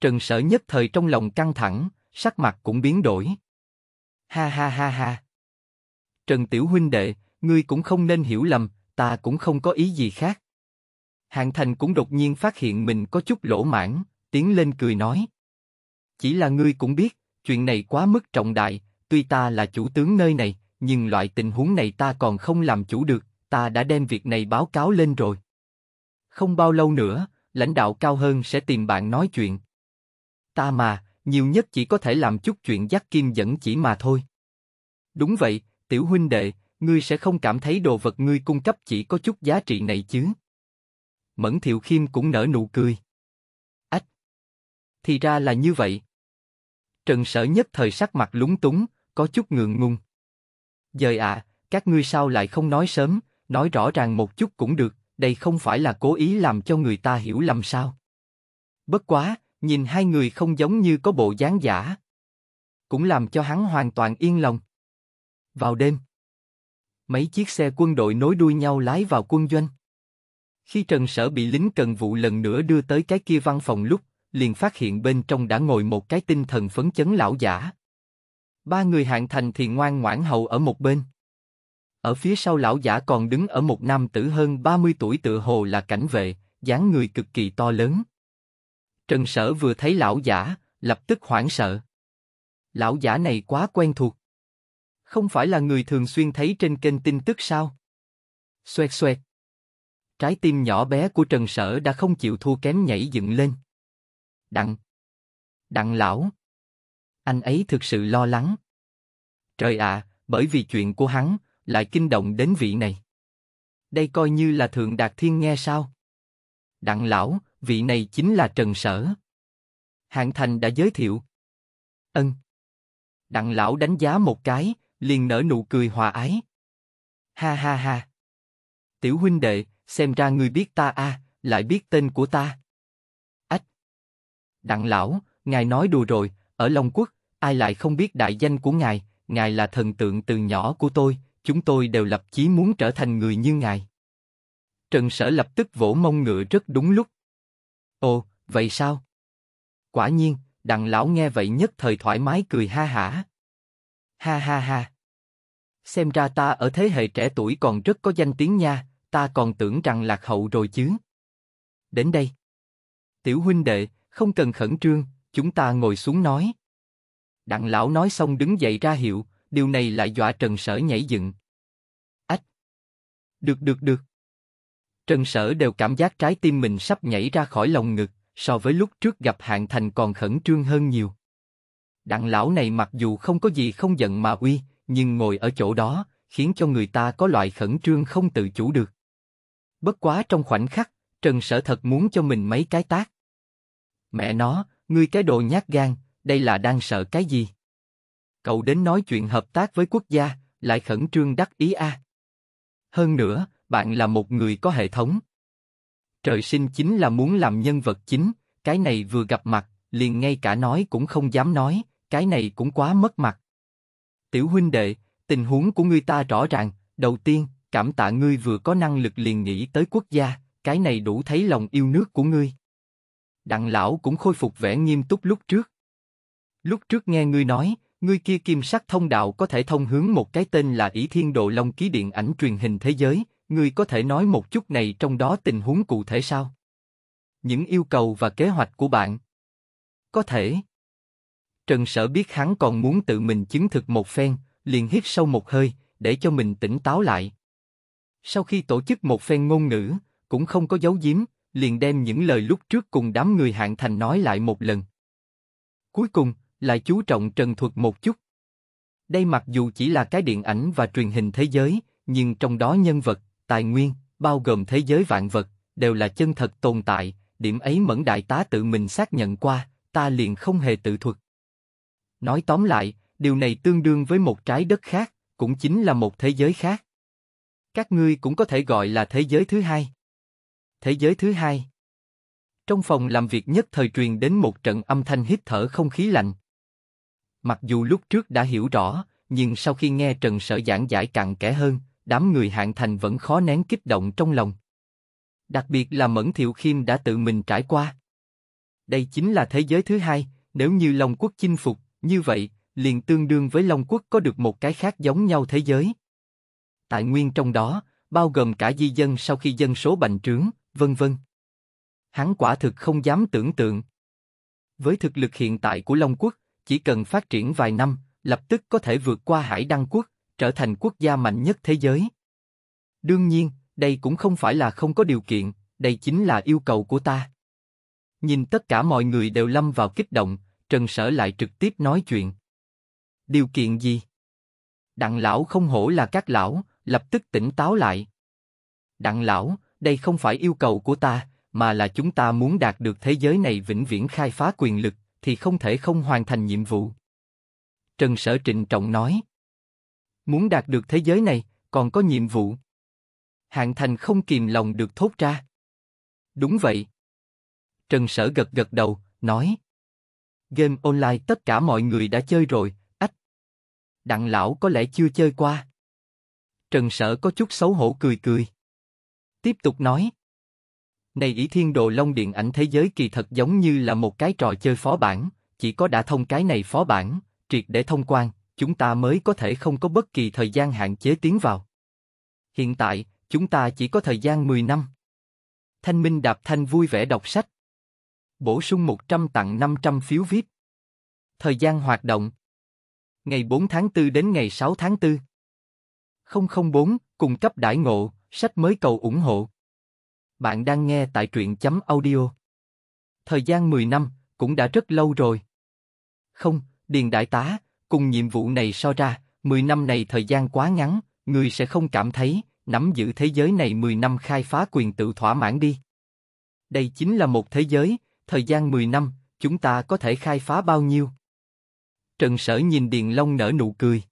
Trần Sở nhất thời trong lòng căng thẳng, sắc mặt cũng biến đổi. Ha ha ha ha. Trần Tiểu Huynh đệ, ngươi cũng không nên hiểu lầm, ta cũng không có ý gì khác. Hạng Thành cũng đột nhiên phát hiện mình có chút lỗ mãn, tiến lên cười nói. Chỉ là ngươi cũng biết, chuyện này quá mức trọng đại, tuy ta là chủ tướng nơi này, nhưng loại tình huống này ta còn không làm chủ được, ta đã đem việc này báo cáo lên rồi. Không bao lâu nữa, lãnh đạo cao hơn sẽ tìm bạn nói chuyện. Ta mà, nhiều nhất chỉ có thể làm chút chuyện dắt kim dẫn chỉ mà thôi. Đúng vậy, tiểu huynh đệ, ngươi sẽ không cảm thấy đồ vật ngươi cung cấp chỉ có chút giá trị này chứ. Mẫn Thiệu Khiêm cũng nở nụ cười. Ách! Thì ra là như vậy. Trần sở nhất thời sắc mặt lúng túng, có chút ngượng ngùng. Dời ạ, à, các ngươi sao lại không nói sớm, nói rõ ràng một chút cũng được, đây không phải là cố ý làm cho người ta hiểu lầm sao. Bất quá, nhìn hai người không giống như có bộ dáng giả. Cũng làm cho hắn hoàn toàn yên lòng. Vào đêm. Mấy chiếc xe quân đội nối đuôi nhau lái vào quân doanh. Khi Trần Sở bị lính trần vụ lần nữa đưa tới cái kia văn phòng lúc, liền phát hiện bên trong đã ngồi một cái tinh thần phấn chấn lão giả. Ba người hạng thành thì ngoan ngoãn hầu ở một bên. Ở phía sau lão giả còn đứng ở một nam tử hơn 30 tuổi tựa hồ là cảnh vệ, dáng người cực kỳ to lớn. Trần Sở vừa thấy lão giả, lập tức hoảng sợ. Lão giả này quá quen thuộc không phải là người thường xuyên thấy trên kênh tin tức sao? Xoẹt xoẹt. Trái tim nhỏ bé của Trần Sở đã không chịu thua kém nhảy dựng lên. Đặng. Đặng lão. Anh ấy thực sự lo lắng. Trời ạ, à, bởi vì chuyện của hắn, lại kinh động đến vị này. Đây coi như là thượng đạt thiên nghe sao? Đặng lão, vị này chính là Trần Sở. Hạng Thành đã giới thiệu. Ân. Đặng lão đánh giá một cái, liền nở nụ cười hòa ái. Ha ha ha. Tiểu huynh đệ, xem ra ngươi biết ta a, à, lại biết tên của ta. Ách. Đặng lão, ngài nói đùa rồi, ở Long Quốc, ai lại không biết đại danh của ngài, ngài là thần tượng từ nhỏ của tôi, chúng tôi đều lập chí muốn trở thành người như ngài. Trần Sở lập tức vỗ mông ngựa rất đúng lúc. Ồ, vậy sao? Quả nhiên, đặng lão nghe vậy nhất thời thoải mái cười ha hả. Ha ha ha. Xem ra ta ở thế hệ trẻ tuổi còn rất có danh tiếng nha, ta còn tưởng rằng lạc hậu rồi chứ. Đến đây. Tiểu huynh đệ, không cần khẩn trương, chúng ta ngồi xuống nói. Đặng lão nói xong đứng dậy ra hiệu, điều này lại dọa Trần Sở nhảy dựng. Ách! Được được được. Trần Sở đều cảm giác trái tim mình sắp nhảy ra khỏi lòng ngực, so với lúc trước gặp Hạng Thành còn khẩn trương hơn nhiều. Đặng lão này mặc dù không có gì không giận mà uy, nhưng ngồi ở chỗ đó, khiến cho người ta có loại khẩn trương không tự chủ được. Bất quá trong khoảnh khắc, Trần Sở thật muốn cho mình mấy cái tác. Mẹ nó, ngươi cái đồ nhát gan, đây là đang sợ cái gì? Cậu đến nói chuyện hợp tác với quốc gia, lại khẩn trương đắc ý a. Hơn nữa, bạn là một người có hệ thống. Trời sinh chính là muốn làm nhân vật chính, cái này vừa gặp mặt, liền ngay cả nói cũng không dám nói, cái này cũng quá mất mặt tiểu huynh đệ, tình huống của ngươi ta rõ ràng, đầu tiên, cảm tạ ngươi vừa có năng lực liền nghĩ tới quốc gia, cái này đủ thấy lòng yêu nước của ngươi. Đặng lão cũng khôi phục vẻ nghiêm túc lúc trước. Lúc trước nghe ngươi nói, ngươi kia kim sắc thông đạo có thể thông hướng một cái tên là ỷ Thiên Độ Long ký điện ảnh truyền hình thế giới, ngươi có thể nói một chút này trong đó tình huống cụ thể sao? Những yêu cầu và kế hoạch của bạn. Có thể. Trần Sở biết hắn còn muốn tự mình chứng thực một phen, liền hít sâu một hơi, để cho mình tỉnh táo lại. Sau khi tổ chức một phen ngôn ngữ, cũng không có giấu giếm, liền đem những lời lúc trước cùng đám người hạng thành nói lại một lần. Cuối cùng, lại chú trọng trần thuật một chút. Đây mặc dù chỉ là cái điện ảnh và truyền hình thế giới, nhưng trong đó nhân vật, tài nguyên, bao gồm thế giới vạn vật, đều là chân thật tồn tại, điểm ấy mẫn đại tá tự mình xác nhận qua, ta liền không hề tự thuật. Nói tóm lại, điều này tương đương với một trái đất khác, cũng chính là một thế giới khác. Các ngươi cũng có thể gọi là thế giới thứ hai. Thế giới thứ hai. Trong phòng làm việc nhất thời truyền đến một trận âm thanh hít thở không khí lạnh. Mặc dù lúc trước đã hiểu rõ, nhưng sau khi nghe Trần Sở giảng giải cặn kẽ hơn, đám người hạng thành vẫn khó nén kích động trong lòng. Đặc biệt là Mẫn Thiệu Khiêm đã tự mình trải qua. Đây chính là thế giới thứ hai, nếu như Long Quốc chinh phục, như vậy, liền tương đương với Long Quốc có được một cái khác giống nhau thế giới. Tại nguyên trong đó, bao gồm cả di dân sau khi dân số bành trướng, vân vân. Hắn quả thực không dám tưởng tượng. Với thực lực hiện tại của Long Quốc, chỉ cần phát triển vài năm, lập tức có thể vượt qua Hải Đăng Quốc, trở thành quốc gia mạnh nhất thế giới. Đương nhiên, đây cũng không phải là không có điều kiện, đây chính là yêu cầu của ta. Nhìn tất cả mọi người đều lâm vào kích động, Trần Sở lại trực tiếp nói chuyện. Điều kiện gì? Đặng lão không hổ là các lão, lập tức tỉnh táo lại. Đặng lão, đây không phải yêu cầu của ta, mà là chúng ta muốn đạt được thế giới này vĩnh viễn khai phá quyền lực, thì không thể không hoàn thành nhiệm vụ. Trần Sở trịnh trọng nói. Muốn đạt được thế giới này, còn có nhiệm vụ. Hạng Thành không kìm lòng được thốt ra. Đúng vậy. Trần Sở gật gật đầu, nói game online tất cả mọi người đã chơi rồi, ách. Đặng lão có lẽ chưa chơi qua. Trần Sở có chút xấu hổ cười cười. Tiếp tục nói. Này ý thiên đồ long điện ảnh thế giới kỳ thật giống như là một cái trò chơi phó bản, chỉ có đã thông cái này phó bản, triệt để thông quan, chúng ta mới có thể không có bất kỳ thời gian hạn chế tiến vào. Hiện tại, chúng ta chỉ có thời gian 10 năm. Thanh Minh Đạp Thanh vui vẻ đọc sách. Bổ sung 100 tặng 500 phiếu VIP. Thời gian hoạt động Ngày 4 tháng 4 đến ngày 6 tháng 4 004, cung cấp đại ngộ, sách mới cầu ủng hộ. Bạn đang nghe tại truyện chấm audio. Thời gian 10 năm, cũng đã rất lâu rồi. Không, Điền Đại tá, cùng nhiệm vụ này so ra, 10 năm này thời gian quá ngắn, người sẽ không cảm thấy, nắm giữ thế giới này 10 năm khai phá quyền tự thỏa mãn đi. Đây chính là một thế giới, thời gian 10 năm, chúng ta có thể khai phá bao nhiêu? Trần Sở nhìn Điền Long nở nụ cười.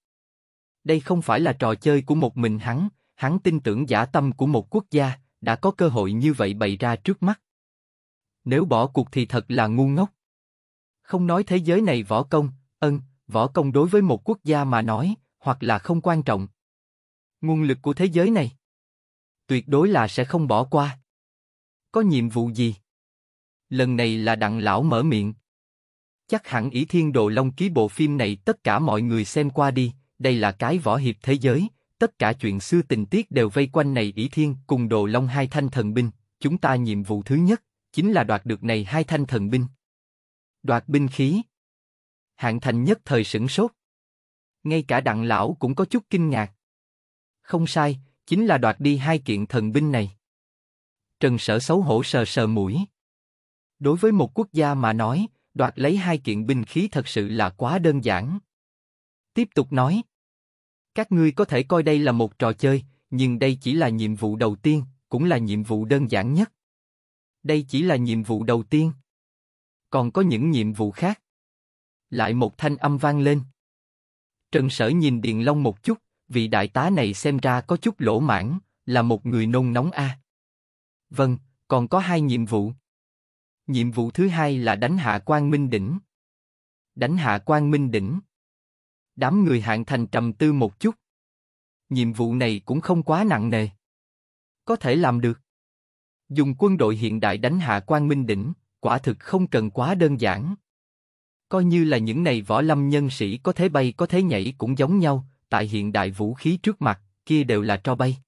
Đây không phải là trò chơi của một mình hắn, hắn tin tưởng giả tâm của một quốc gia, đã có cơ hội như vậy bày ra trước mắt. Nếu bỏ cuộc thì thật là ngu ngốc. Không nói thế giới này võ công, ân, võ công đối với một quốc gia mà nói, hoặc là không quan trọng. Nguồn lực của thế giới này tuyệt đối là sẽ không bỏ qua. Có nhiệm vụ gì? lần này là đặng lão mở miệng. Chắc hẳn ý thiên đồ long ký bộ phim này tất cả mọi người xem qua đi, đây là cái võ hiệp thế giới, tất cả chuyện xưa tình tiết đều vây quanh này ý thiên cùng đồ long hai thanh thần binh, chúng ta nhiệm vụ thứ nhất, chính là đoạt được này hai thanh thần binh. Đoạt binh khí. Hạng thành nhất thời sửng sốt. Ngay cả đặng lão cũng có chút kinh ngạc. Không sai, chính là đoạt đi hai kiện thần binh này. Trần sở xấu hổ sờ sờ mũi. Đối với một quốc gia mà nói, đoạt lấy hai kiện binh khí thật sự là quá đơn giản. Tiếp tục nói. Các ngươi có thể coi đây là một trò chơi, nhưng đây chỉ là nhiệm vụ đầu tiên, cũng là nhiệm vụ đơn giản nhất. Đây chỉ là nhiệm vụ đầu tiên. Còn có những nhiệm vụ khác. Lại một thanh âm vang lên. Trần Sở nhìn Điền Long một chút, vị đại tá này xem ra có chút lỗ mãn, là một người nôn nóng a. À. Vâng, còn có hai nhiệm vụ. Nhiệm vụ thứ hai là đánh hạ Quan Minh Đỉnh. Đánh hạ Quan Minh Đỉnh. Đám người hạng thành trầm tư một chút. Nhiệm vụ này cũng không quá nặng nề. Có thể làm được. Dùng quân đội hiện đại đánh hạ Quan Minh Đỉnh, quả thực không cần quá đơn giản. Coi như là những này võ lâm nhân sĩ có thế bay có thế nhảy cũng giống nhau, tại hiện đại vũ khí trước mặt, kia đều là cho bay.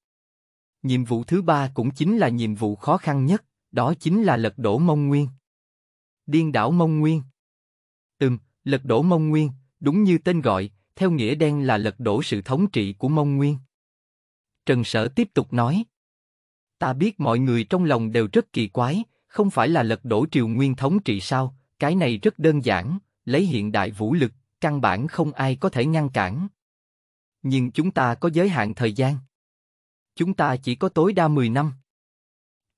Nhiệm vụ thứ ba cũng chính là nhiệm vụ khó khăn nhất đó chính là lật đổ Mông Nguyên. Điên đảo Mông Nguyên. Từng, lật đổ Mông Nguyên, đúng như tên gọi, theo nghĩa đen là lật đổ sự thống trị của Mông Nguyên. Trần Sở tiếp tục nói. Ta biết mọi người trong lòng đều rất kỳ quái, không phải là lật đổ triều nguyên thống trị sao, cái này rất đơn giản, lấy hiện đại vũ lực, căn bản không ai có thể ngăn cản. Nhưng chúng ta có giới hạn thời gian. Chúng ta chỉ có tối đa 10 năm.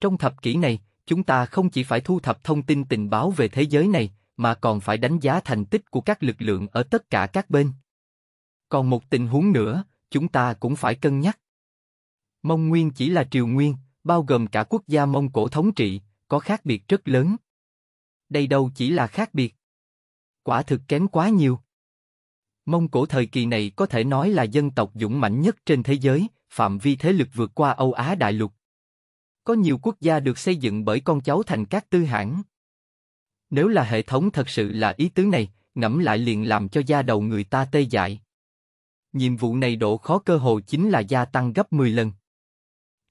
Trong thập kỷ này, chúng ta không chỉ phải thu thập thông tin tình báo về thế giới này, mà còn phải đánh giá thành tích của các lực lượng ở tất cả các bên. Còn một tình huống nữa, chúng ta cũng phải cân nhắc. Mông Nguyên chỉ là triều nguyên, bao gồm cả quốc gia Mông Cổ thống trị, có khác biệt rất lớn. Đây đâu chỉ là khác biệt. Quả thực kém quá nhiều. Mông Cổ thời kỳ này có thể nói là dân tộc dũng mãnh nhất trên thế giới, phạm vi thế lực vượt qua Âu Á đại lục. Có nhiều quốc gia được xây dựng bởi con cháu thành các tư hãng. Nếu là hệ thống thật sự là ý tứ này, ngẫm lại liền làm cho da đầu người ta tê dại. Nhiệm vụ này độ khó cơ hồ chính là gia tăng gấp 10 lần.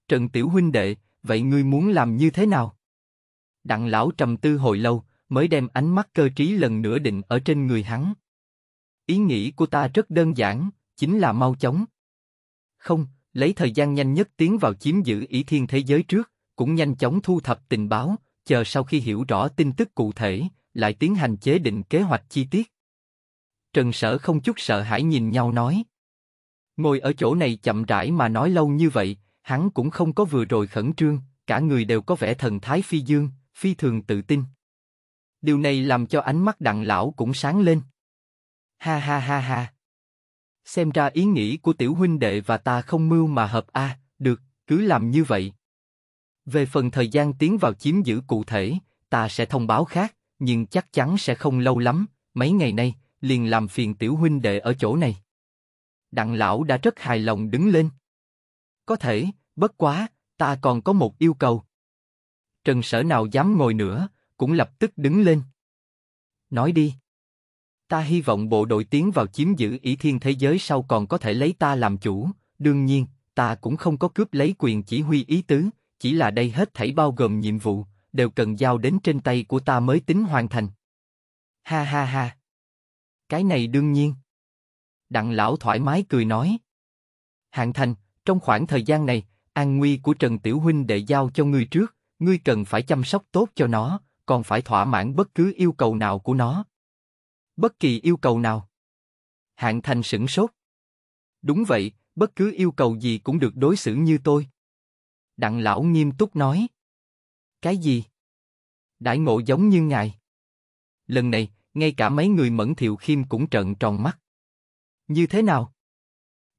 Trần Tiểu Huynh Đệ, vậy ngươi muốn làm như thế nào? Đặng lão trầm tư hồi lâu, mới đem ánh mắt cơ trí lần nữa định ở trên người hắn. Ý nghĩ của ta rất đơn giản, chính là mau chóng. Không, lấy thời gian nhanh nhất tiến vào chiếm giữ ý thiên thế giới trước, cũng nhanh chóng thu thập tình báo, chờ sau khi hiểu rõ tin tức cụ thể, lại tiến hành chế định kế hoạch chi tiết. Trần Sở không chút sợ hãi nhìn nhau nói. Ngồi ở chỗ này chậm rãi mà nói lâu như vậy, hắn cũng không có vừa rồi khẩn trương, cả người đều có vẻ thần thái phi dương, phi thường tự tin. Điều này làm cho ánh mắt đặng lão cũng sáng lên. Ha ha ha ha. Xem ra ý nghĩ của tiểu huynh đệ và ta không mưu mà hợp a, được, cứ làm như vậy. Về phần thời gian tiến vào chiếm giữ cụ thể, ta sẽ thông báo khác, nhưng chắc chắn sẽ không lâu lắm, mấy ngày nay, liền làm phiền tiểu huynh đệ ở chỗ này. Đặng lão đã rất hài lòng đứng lên. Có thể, bất quá, ta còn có một yêu cầu. Trần sở nào dám ngồi nữa, cũng lập tức đứng lên. Nói đi ta hy vọng bộ đội tiến vào chiếm giữ ý thiên thế giới sau còn có thể lấy ta làm chủ, đương nhiên, ta cũng không có cướp lấy quyền chỉ huy ý tứ, chỉ là đây hết thảy bao gồm nhiệm vụ, đều cần giao đến trên tay của ta mới tính hoàn thành. Ha ha ha. Cái này đương nhiên. Đặng lão thoải mái cười nói. Hạng thành, trong khoảng thời gian này, an nguy của Trần Tiểu Huynh đệ giao cho ngươi trước, ngươi cần phải chăm sóc tốt cho nó, còn phải thỏa mãn bất cứ yêu cầu nào của nó. Bất kỳ yêu cầu nào. Hạng Thành sửng sốt. Đúng vậy, bất cứ yêu cầu gì cũng được đối xử như tôi. Đặng lão nghiêm túc nói. Cái gì? Đại ngộ giống như ngài. Lần này, ngay cả mấy người mẫn thiệu khiêm cũng trợn tròn mắt. Như thế nào?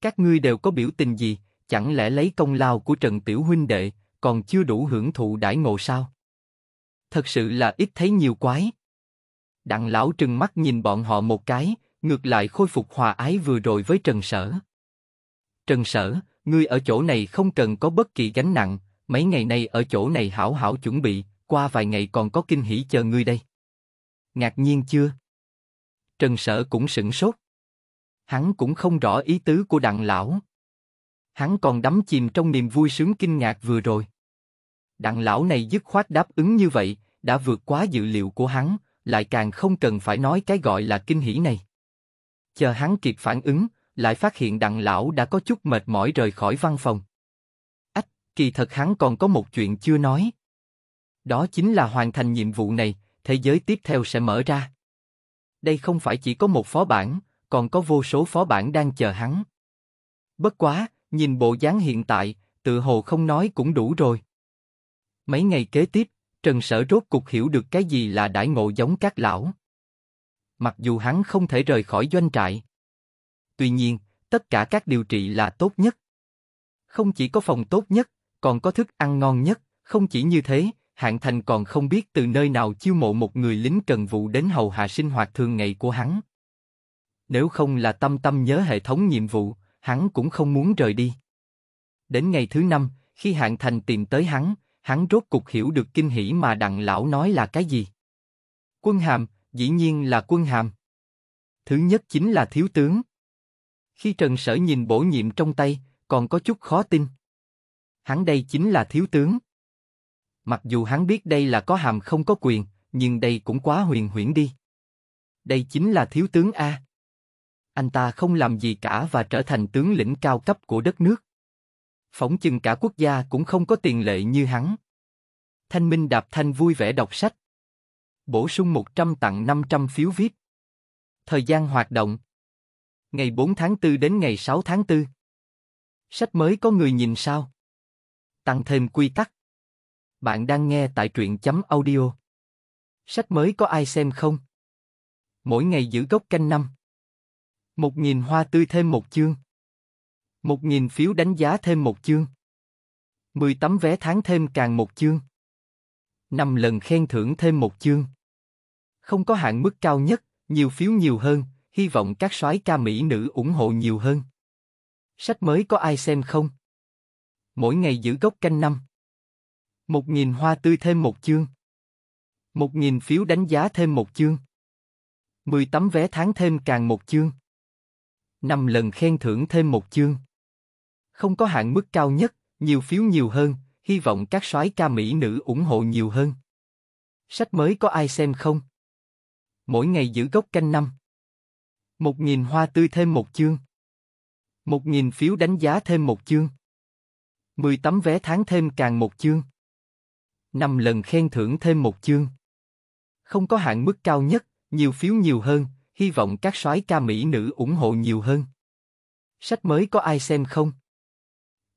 Các ngươi đều có biểu tình gì, chẳng lẽ lấy công lao của Trần Tiểu Huynh đệ, còn chưa đủ hưởng thụ đại ngộ sao? Thật sự là ít thấy nhiều quái đặng lão trừng mắt nhìn bọn họ một cái, ngược lại khôi phục hòa ái vừa rồi với Trần Sở. Trần Sở, ngươi ở chỗ này không cần có bất kỳ gánh nặng, mấy ngày nay ở chỗ này hảo hảo chuẩn bị, qua vài ngày còn có kinh hỉ chờ ngươi đây. Ngạc nhiên chưa? Trần Sở cũng sững sốt. Hắn cũng không rõ ý tứ của đặng lão. Hắn còn đắm chìm trong niềm vui sướng kinh ngạc vừa rồi. Đặng lão này dứt khoát đáp ứng như vậy, đã vượt quá dự liệu của hắn, lại càng không cần phải nói cái gọi là kinh hỉ này. Chờ hắn kịp phản ứng, lại phát hiện đặng lão đã có chút mệt mỏi rời khỏi văn phòng. Ách, kỳ thật hắn còn có một chuyện chưa nói. Đó chính là hoàn thành nhiệm vụ này, thế giới tiếp theo sẽ mở ra. Đây không phải chỉ có một phó bản, còn có vô số phó bản đang chờ hắn. Bất quá, nhìn bộ dáng hiện tại, tự hồ không nói cũng đủ rồi. Mấy ngày kế tiếp, Trần Sở rốt cục hiểu được cái gì là đại ngộ giống các lão. Mặc dù hắn không thể rời khỏi doanh trại, tuy nhiên tất cả các điều trị là tốt nhất. Không chỉ có phòng tốt nhất, còn có thức ăn ngon nhất. Không chỉ như thế, Hạng Thành còn không biết từ nơi nào chiêu mộ một người lính cần vụ đến hầu hạ sinh hoạt thường ngày của hắn. Nếu không là tâm tâm nhớ hệ thống nhiệm vụ, hắn cũng không muốn rời đi. Đến ngày thứ năm, khi Hạng Thành tìm tới hắn, hắn rốt cục hiểu được kinh hỉ mà đặng lão nói là cái gì. Quân hàm, dĩ nhiên là quân hàm. Thứ nhất chính là thiếu tướng. Khi Trần Sở nhìn bổ nhiệm trong tay, còn có chút khó tin. Hắn đây chính là thiếu tướng. Mặc dù hắn biết đây là có hàm không có quyền, nhưng đây cũng quá huyền huyễn đi. Đây chính là thiếu tướng A. Anh ta không làm gì cả và trở thành tướng lĩnh cao cấp của đất nước phỏng chừng cả quốc gia cũng không có tiền lệ như hắn. Thanh Minh Đạp Thanh vui vẻ đọc sách. Bổ sung 100 tặng 500 phiếu VIP. Thời gian hoạt động. Ngày 4 tháng 4 đến ngày 6 tháng 4. Sách mới có người nhìn sao? tăng thêm quy tắc. Bạn đang nghe tại truyện chấm audio. Sách mới có ai xem không? Mỗi ngày giữ gốc canh năm. Một nghìn hoa tươi thêm một chương. Một nghìn phiếu đánh giá thêm một chương. Mười tấm vé tháng thêm càng một chương. Năm lần khen thưởng thêm một chương. Không có hạn mức cao nhất, nhiều phiếu nhiều hơn, hy vọng các soái ca mỹ nữ ủng hộ nhiều hơn. Sách mới có ai xem không? Mỗi ngày giữ gốc canh năm. Một nghìn hoa tươi thêm một chương. Một nghìn phiếu đánh giá thêm một chương. Mười tấm vé tháng thêm càng một chương. Năm lần khen thưởng thêm một chương. Không có hạn mức cao nhất, nhiều phiếu nhiều hơn, hy vọng các soái ca mỹ nữ ủng hộ nhiều hơn. Sách mới có ai xem không? Mỗi ngày giữ gốc canh năm. Một nghìn hoa tươi thêm một chương. Một nghìn phiếu đánh giá thêm một chương. Mười tấm vé tháng thêm càng một chương. Năm lần khen thưởng thêm một chương. Không có hạn mức cao nhất, nhiều phiếu nhiều hơn, hy vọng các soái ca mỹ nữ ủng hộ nhiều hơn. Sách mới có ai xem không?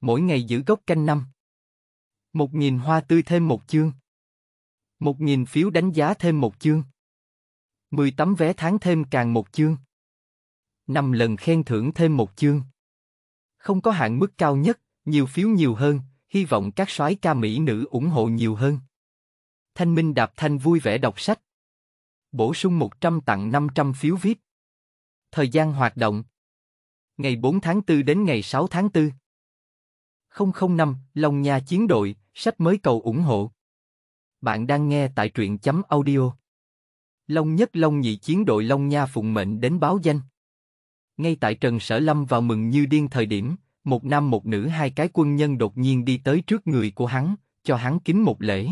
Mỗi ngày giữ gốc canh năm. Một nghìn hoa tươi thêm một chương. Một nghìn phiếu đánh giá thêm một chương. Mười tấm vé tháng thêm càng một chương. Năm lần khen thưởng thêm một chương. Không có hạn mức cao nhất, nhiều phiếu nhiều hơn, hy vọng các soái ca mỹ nữ ủng hộ nhiều hơn. Thanh Minh Đạp Thanh vui vẻ đọc sách. Bổ sung 100 tặng 500 phiếu VIP. Thời gian hoạt động Ngày 4 tháng 4 đến ngày 6 tháng 4 005, lòng nhà chiến đội, sách mới cầu ủng hộ. Bạn đang nghe tại truyện chấm audio. Long nhất Long nhị chiến đội Long Nha phụng mệnh đến báo danh. Ngay tại Trần Sở Lâm vào mừng như điên thời điểm, một nam một nữ hai cái quân nhân đột nhiên đi tới trước người của hắn, cho hắn kính một lễ.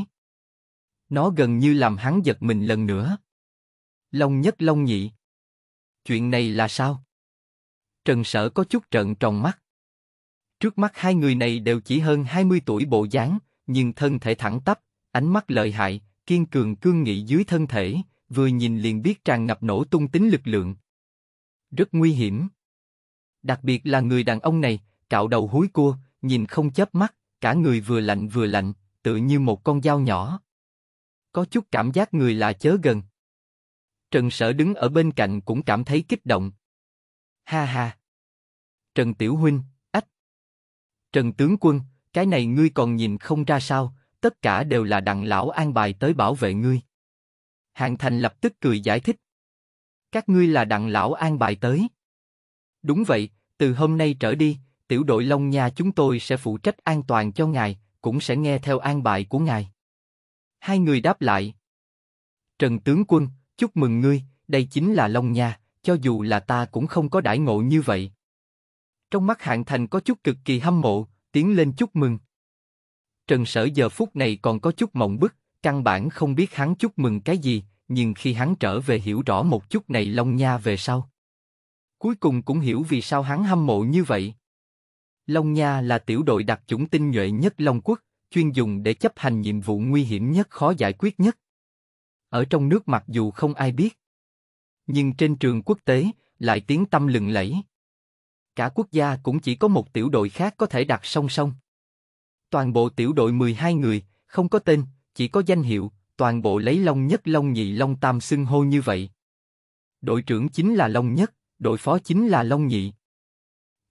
Nó gần như làm hắn giật mình lần nữa. Long nhất Long nhị. Chuyện này là sao? Trần Sở có chút trợn tròn mắt. Trước mắt hai người này đều chỉ hơn 20 tuổi bộ dáng, nhưng thân thể thẳng tắp, ánh mắt lợi hại, kiên cường cương nghị dưới thân thể, vừa nhìn liền biết tràn ngập nổ tung tính lực lượng. Rất nguy hiểm. Đặc biệt là người đàn ông này, cạo đầu húi cua, nhìn không chớp mắt, cả người vừa lạnh vừa lạnh, tự như một con dao nhỏ. Có chút cảm giác người lạ chớ gần. Trần Sở đứng ở bên cạnh cũng cảm thấy kích động. Ha ha. Trần Tiểu Huynh, Trần tướng quân, cái này ngươi còn nhìn không ra sao? Tất cả đều là đặng lão an bài tới bảo vệ ngươi. Hạng Thành lập tức cười giải thích. Các ngươi là đặng lão an bài tới. Đúng vậy, từ hôm nay trở đi, tiểu đội Long Nha chúng tôi sẽ phụ trách an toàn cho ngài, cũng sẽ nghe theo an bài của ngài. Hai người đáp lại. Trần tướng quân, chúc mừng ngươi, đây chính là Long Nha, cho dù là ta cũng không có đãi ngộ như vậy. Trong mắt hạng thành có chút cực kỳ hâm mộ, tiến lên chúc mừng. Trần Sở giờ phút này còn có chút mộng bức, căn bản không biết hắn chúc mừng cái gì, nhưng khi hắn trở về hiểu rõ một chút này Long Nha về sau. Cuối cùng cũng hiểu vì sao hắn hâm mộ như vậy. Long Nha là tiểu đội đặc chủng tinh nhuệ nhất Long Quốc, chuyên dùng để chấp hành nhiệm vụ nguy hiểm nhất khó giải quyết nhất. Ở trong nước mặc dù không ai biết, nhưng trên trường quốc tế lại tiếng tâm lừng lẫy. Cả quốc gia cũng chỉ có một tiểu đội khác có thể đặt song song. Toàn bộ tiểu đội 12 người, không có tên, chỉ có danh hiệu, toàn bộ lấy Long Nhất Long Nhị Long Tam xưng hô như vậy. Đội trưởng chính là Long Nhất, đội phó chính là Long Nhị.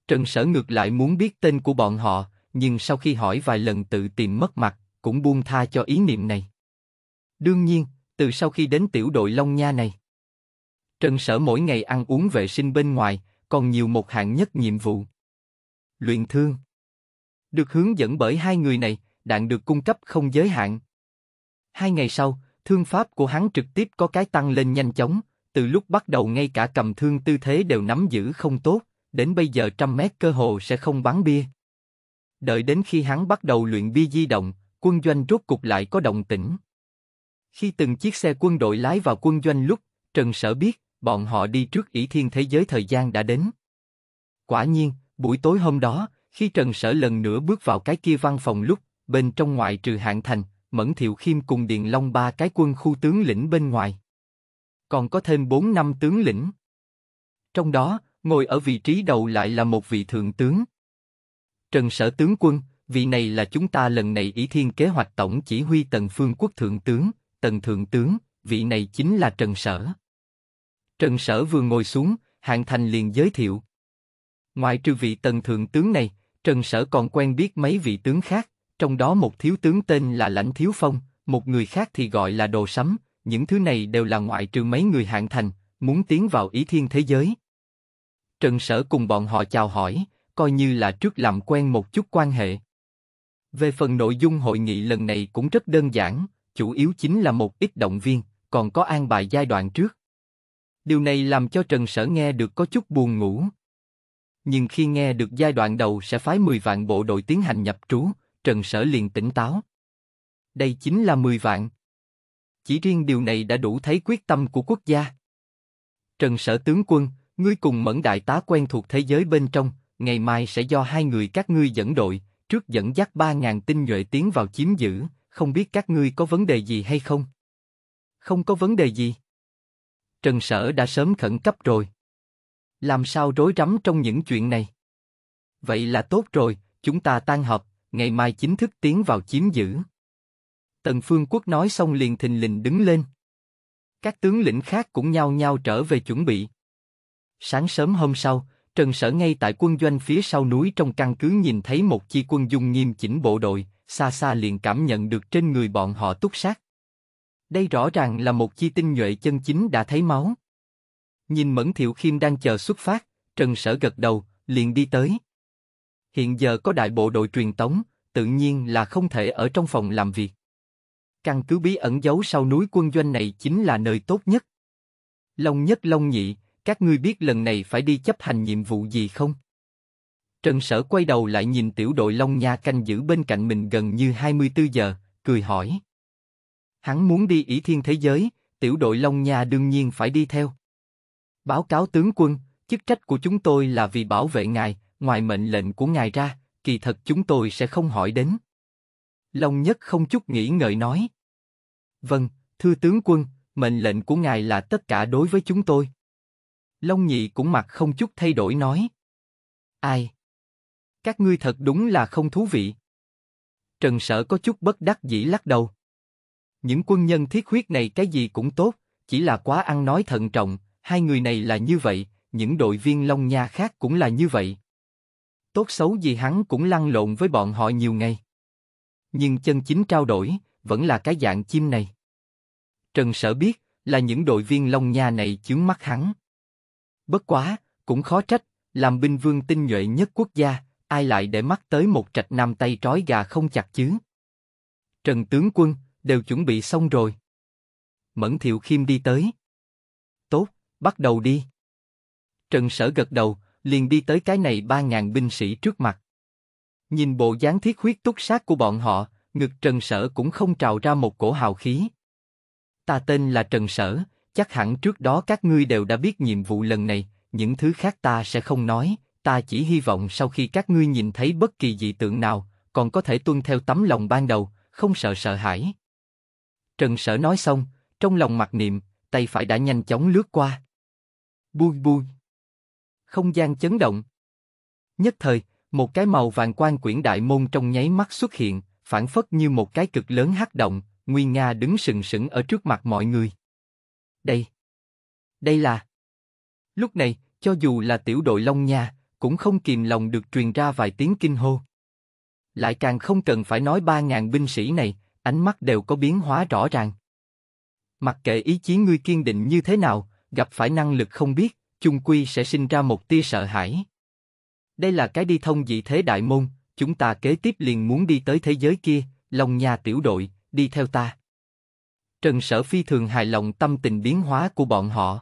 Trần Sở ngược lại muốn biết tên của bọn họ, nhưng sau khi hỏi vài lần tự tìm mất mặt, cũng buông tha cho ý niệm này. Đương nhiên, từ sau khi đến tiểu đội Long Nha này, Trần Sở mỗi ngày ăn uống vệ sinh bên ngoài, còn nhiều một hạng nhất nhiệm vụ. Luyện thương. Được hướng dẫn bởi hai người này, đạn được cung cấp không giới hạn. Hai ngày sau, thương pháp của hắn trực tiếp có cái tăng lên nhanh chóng, từ lúc bắt đầu ngay cả cầm thương tư thế đều nắm giữ không tốt, đến bây giờ trăm mét cơ hồ sẽ không bắn bia. Đợi đến khi hắn bắt đầu luyện bia di động, quân doanh rốt cục lại có động tĩnh. Khi từng chiếc xe quân đội lái vào quân doanh lúc, Trần Sở biết, bọn họ đi trước ỷ thiên thế giới thời gian đã đến. Quả nhiên, buổi tối hôm đó, khi Trần Sở lần nữa bước vào cái kia văn phòng lúc, bên trong ngoại trừ hạng thành, Mẫn Thiệu Khiêm cùng Điền Long ba cái quân khu tướng lĩnh bên ngoài. Còn có thêm bốn năm tướng lĩnh. Trong đó, ngồi ở vị trí đầu lại là một vị thượng tướng. Trần Sở tướng quân, vị này là chúng ta lần này ý thiên kế hoạch tổng chỉ huy tần phương quốc thượng tướng, tần thượng tướng, vị này chính là Trần Sở. Trần Sở vừa ngồi xuống, Hạng Thành liền giới thiệu. Ngoại trừ vị tần thượng tướng này, Trần Sở còn quen biết mấy vị tướng khác, trong đó một thiếu tướng tên là Lãnh Thiếu Phong, một người khác thì gọi là Đồ Sắm, những thứ này đều là ngoại trừ mấy người Hạng Thành, muốn tiến vào ý thiên thế giới. Trần Sở cùng bọn họ chào hỏi, coi như là trước làm quen một chút quan hệ. Về phần nội dung hội nghị lần này cũng rất đơn giản, chủ yếu chính là một ít động viên, còn có an bài giai đoạn trước. Điều này làm cho Trần Sở nghe được có chút buồn ngủ. Nhưng khi nghe được giai đoạn đầu sẽ phái 10 vạn bộ đội tiến hành nhập trú, Trần Sở liền tỉnh táo. Đây chính là 10 vạn. Chỉ riêng điều này đã đủ thấy quyết tâm của quốc gia. Trần Sở tướng quân, ngươi cùng Mẫn Đại tá quen thuộc thế giới bên trong, ngày mai sẽ do hai người các ngươi dẫn đội, trước dẫn dắt 3.000 tinh nhuệ tiến vào chiếm giữ, không biết các ngươi có vấn đề gì hay không? Không có vấn đề gì. Trần Sở đã sớm khẩn cấp rồi. Làm sao rối rắm trong những chuyện này? Vậy là tốt rồi, chúng ta tan họp, ngày mai chính thức tiến vào chiếm giữ. Tần Phương Quốc nói xong liền thình lình đứng lên. Các tướng lĩnh khác cũng nhao nhao trở về chuẩn bị. Sáng sớm hôm sau, Trần Sở ngay tại quân doanh phía sau núi trong căn cứ nhìn thấy một chi quân dung nghiêm chỉnh bộ đội, xa xa liền cảm nhận được trên người bọn họ túc sát. Đây rõ ràng là một chi tinh nhuệ chân chính đã thấy máu. Nhìn Mẫn Thiệu Khiêm đang chờ xuất phát, Trần Sở gật đầu, liền đi tới. Hiện giờ có đại bộ đội truyền tống, tự nhiên là không thể ở trong phòng làm việc. Căn cứ bí ẩn giấu sau núi quân doanh này chính là nơi tốt nhất. Long nhất Long nhị, các ngươi biết lần này phải đi chấp hành nhiệm vụ gì không? Trần Sở quay đầu lại nhìn tiểu đội Long Nha canh giữ bên cạnh mình gần như 24 giờ, cười hỏi. Hắn muốn đi ỷ thiên thế giới, tiểu đội Long Nha đương nhiên phải đi theo. Báo cáo tướng quân, chức trách của chúng tôi là vì bảo vệ ngài, ngoài mệnh lệnh của ngài ra, kỳ thật chúng tôi sẽ không hỏi đến. Long Nhất không chút nghĩ ngợi nói. Vâng, thưa tướng quân, mệnh lệnh của ngài là tất cả đối với chúng tôi. Long Nhị cũng mặt không chút thay đổi nói. Ai? Các ngươi thật đúng là không thú vị. Trần Sở có chút bất đắc dĩ lắc đầu. Những quân nhân thiết huyết này cái gì cũng tốt, chỉ là quá ăn nói thận trọng, hai người này là như vậy, những đội viên Long Nha khác cũng là như vậy. Tốt xấu gì hắn cũng lăn lộn với bọn họ nhiều ngày. Nhưng chân chính trao đổi, vẫn là cái dạng chim này. Trần Sở biết, là những đội viên Long Nha này chướng mắt hắn. Bất quá, cũng khó trách, làm binh vương tinh nhuệ nhất quốc gia, ai lại để mắt tới một trạch nam tay trói gà không chặt chứ? Trần tướng quân, đều chuẩn bị xong rồi. Mẫn Thiệu Khiêm đi tới. Tốt, bắt đầu đi. Trần Sở gật đầu, liền đi tới cái này ba ngàn binh sĩ trước mặt. Nhìn bộ dáng thiết huyết túc sát của bọn họ, ngực Trần Sở cũng không trào ra một cổ hào khí. Ta tên là Trần Sở, chắc hẳn trước đó các ngươi đều đã biết nhiệm vụ lần này, những thứ khác ta sẽ không nói, ta chỉ hy vọng sau khi các ngươi nhìn thấy bất kỳ dị tượng nào, còn có thể tuân theo tấm lòng ban đầu, không sợ sợ hãi. Trần Sở nói xong, trong lòng mặc niệm, tay phải đã nhanh chóng lướt qua. Bui bui. Không gian chấn động. Nhất thời, một cái màu vàng quan quyển đại môn trong nháy mắt xuất hiện, phản phất như một cái cực lớn hắc động, Nguyên Nga đứng sừng sững ở trước mặt mọi người. Đây. Đây là. Lúc này, cho dù là tiểu đội Long Nha, cũng không kìm lòng được truyền ra vài tiếng kinh hô. Lại càng không cần phải nói ba ngàn binh sĩ này, ánh mắt đều có biến hóa rõ ràng. Mặc kệ ý chí ngươi kiên định như thế nào, gặp phải năng lực không biết, chung quy sẽ sinh ra một tia sợ hãi. Đây là cái đi thông dị thế đại môn, chúng ta kế tiếp liền muốn đi tới thế giới kia, lòng nhà tiểu đội, đi theo ta. Trần Sở Phi thường hài lòng tâm tình biến hóa của bọn họ.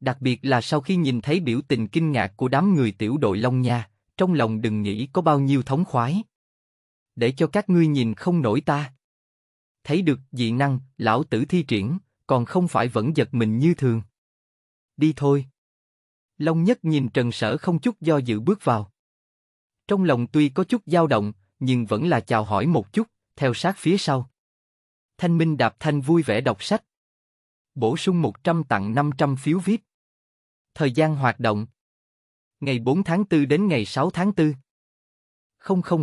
Đặc biệt là sau khi nhìn thấy biểu tình kinh ngạc của đám người tiểu đội Long Nha, trong lòng đừng nghĩ có bao nhiêu thống khoái. Để cho các ngươi nhìn không nổi ta thấy được dị năng, lão tử thi triển, còn không phải vẫn giật mình như thường. Đi thôi. Long nhất nhìn trần sở không chút do dự bước vào. Trong lòng tuy có chút dao động, nhưng vẫn là chào hỏi một chút, theo sát phía sau. Thanh Minh đạp thanh vui vẻ đọc sách. Bổ sung 100 tặng 500 phiếu VIP. Thời gian hoạt động. Ngày 4 tháng 4 đến ngày 6 tháng 4.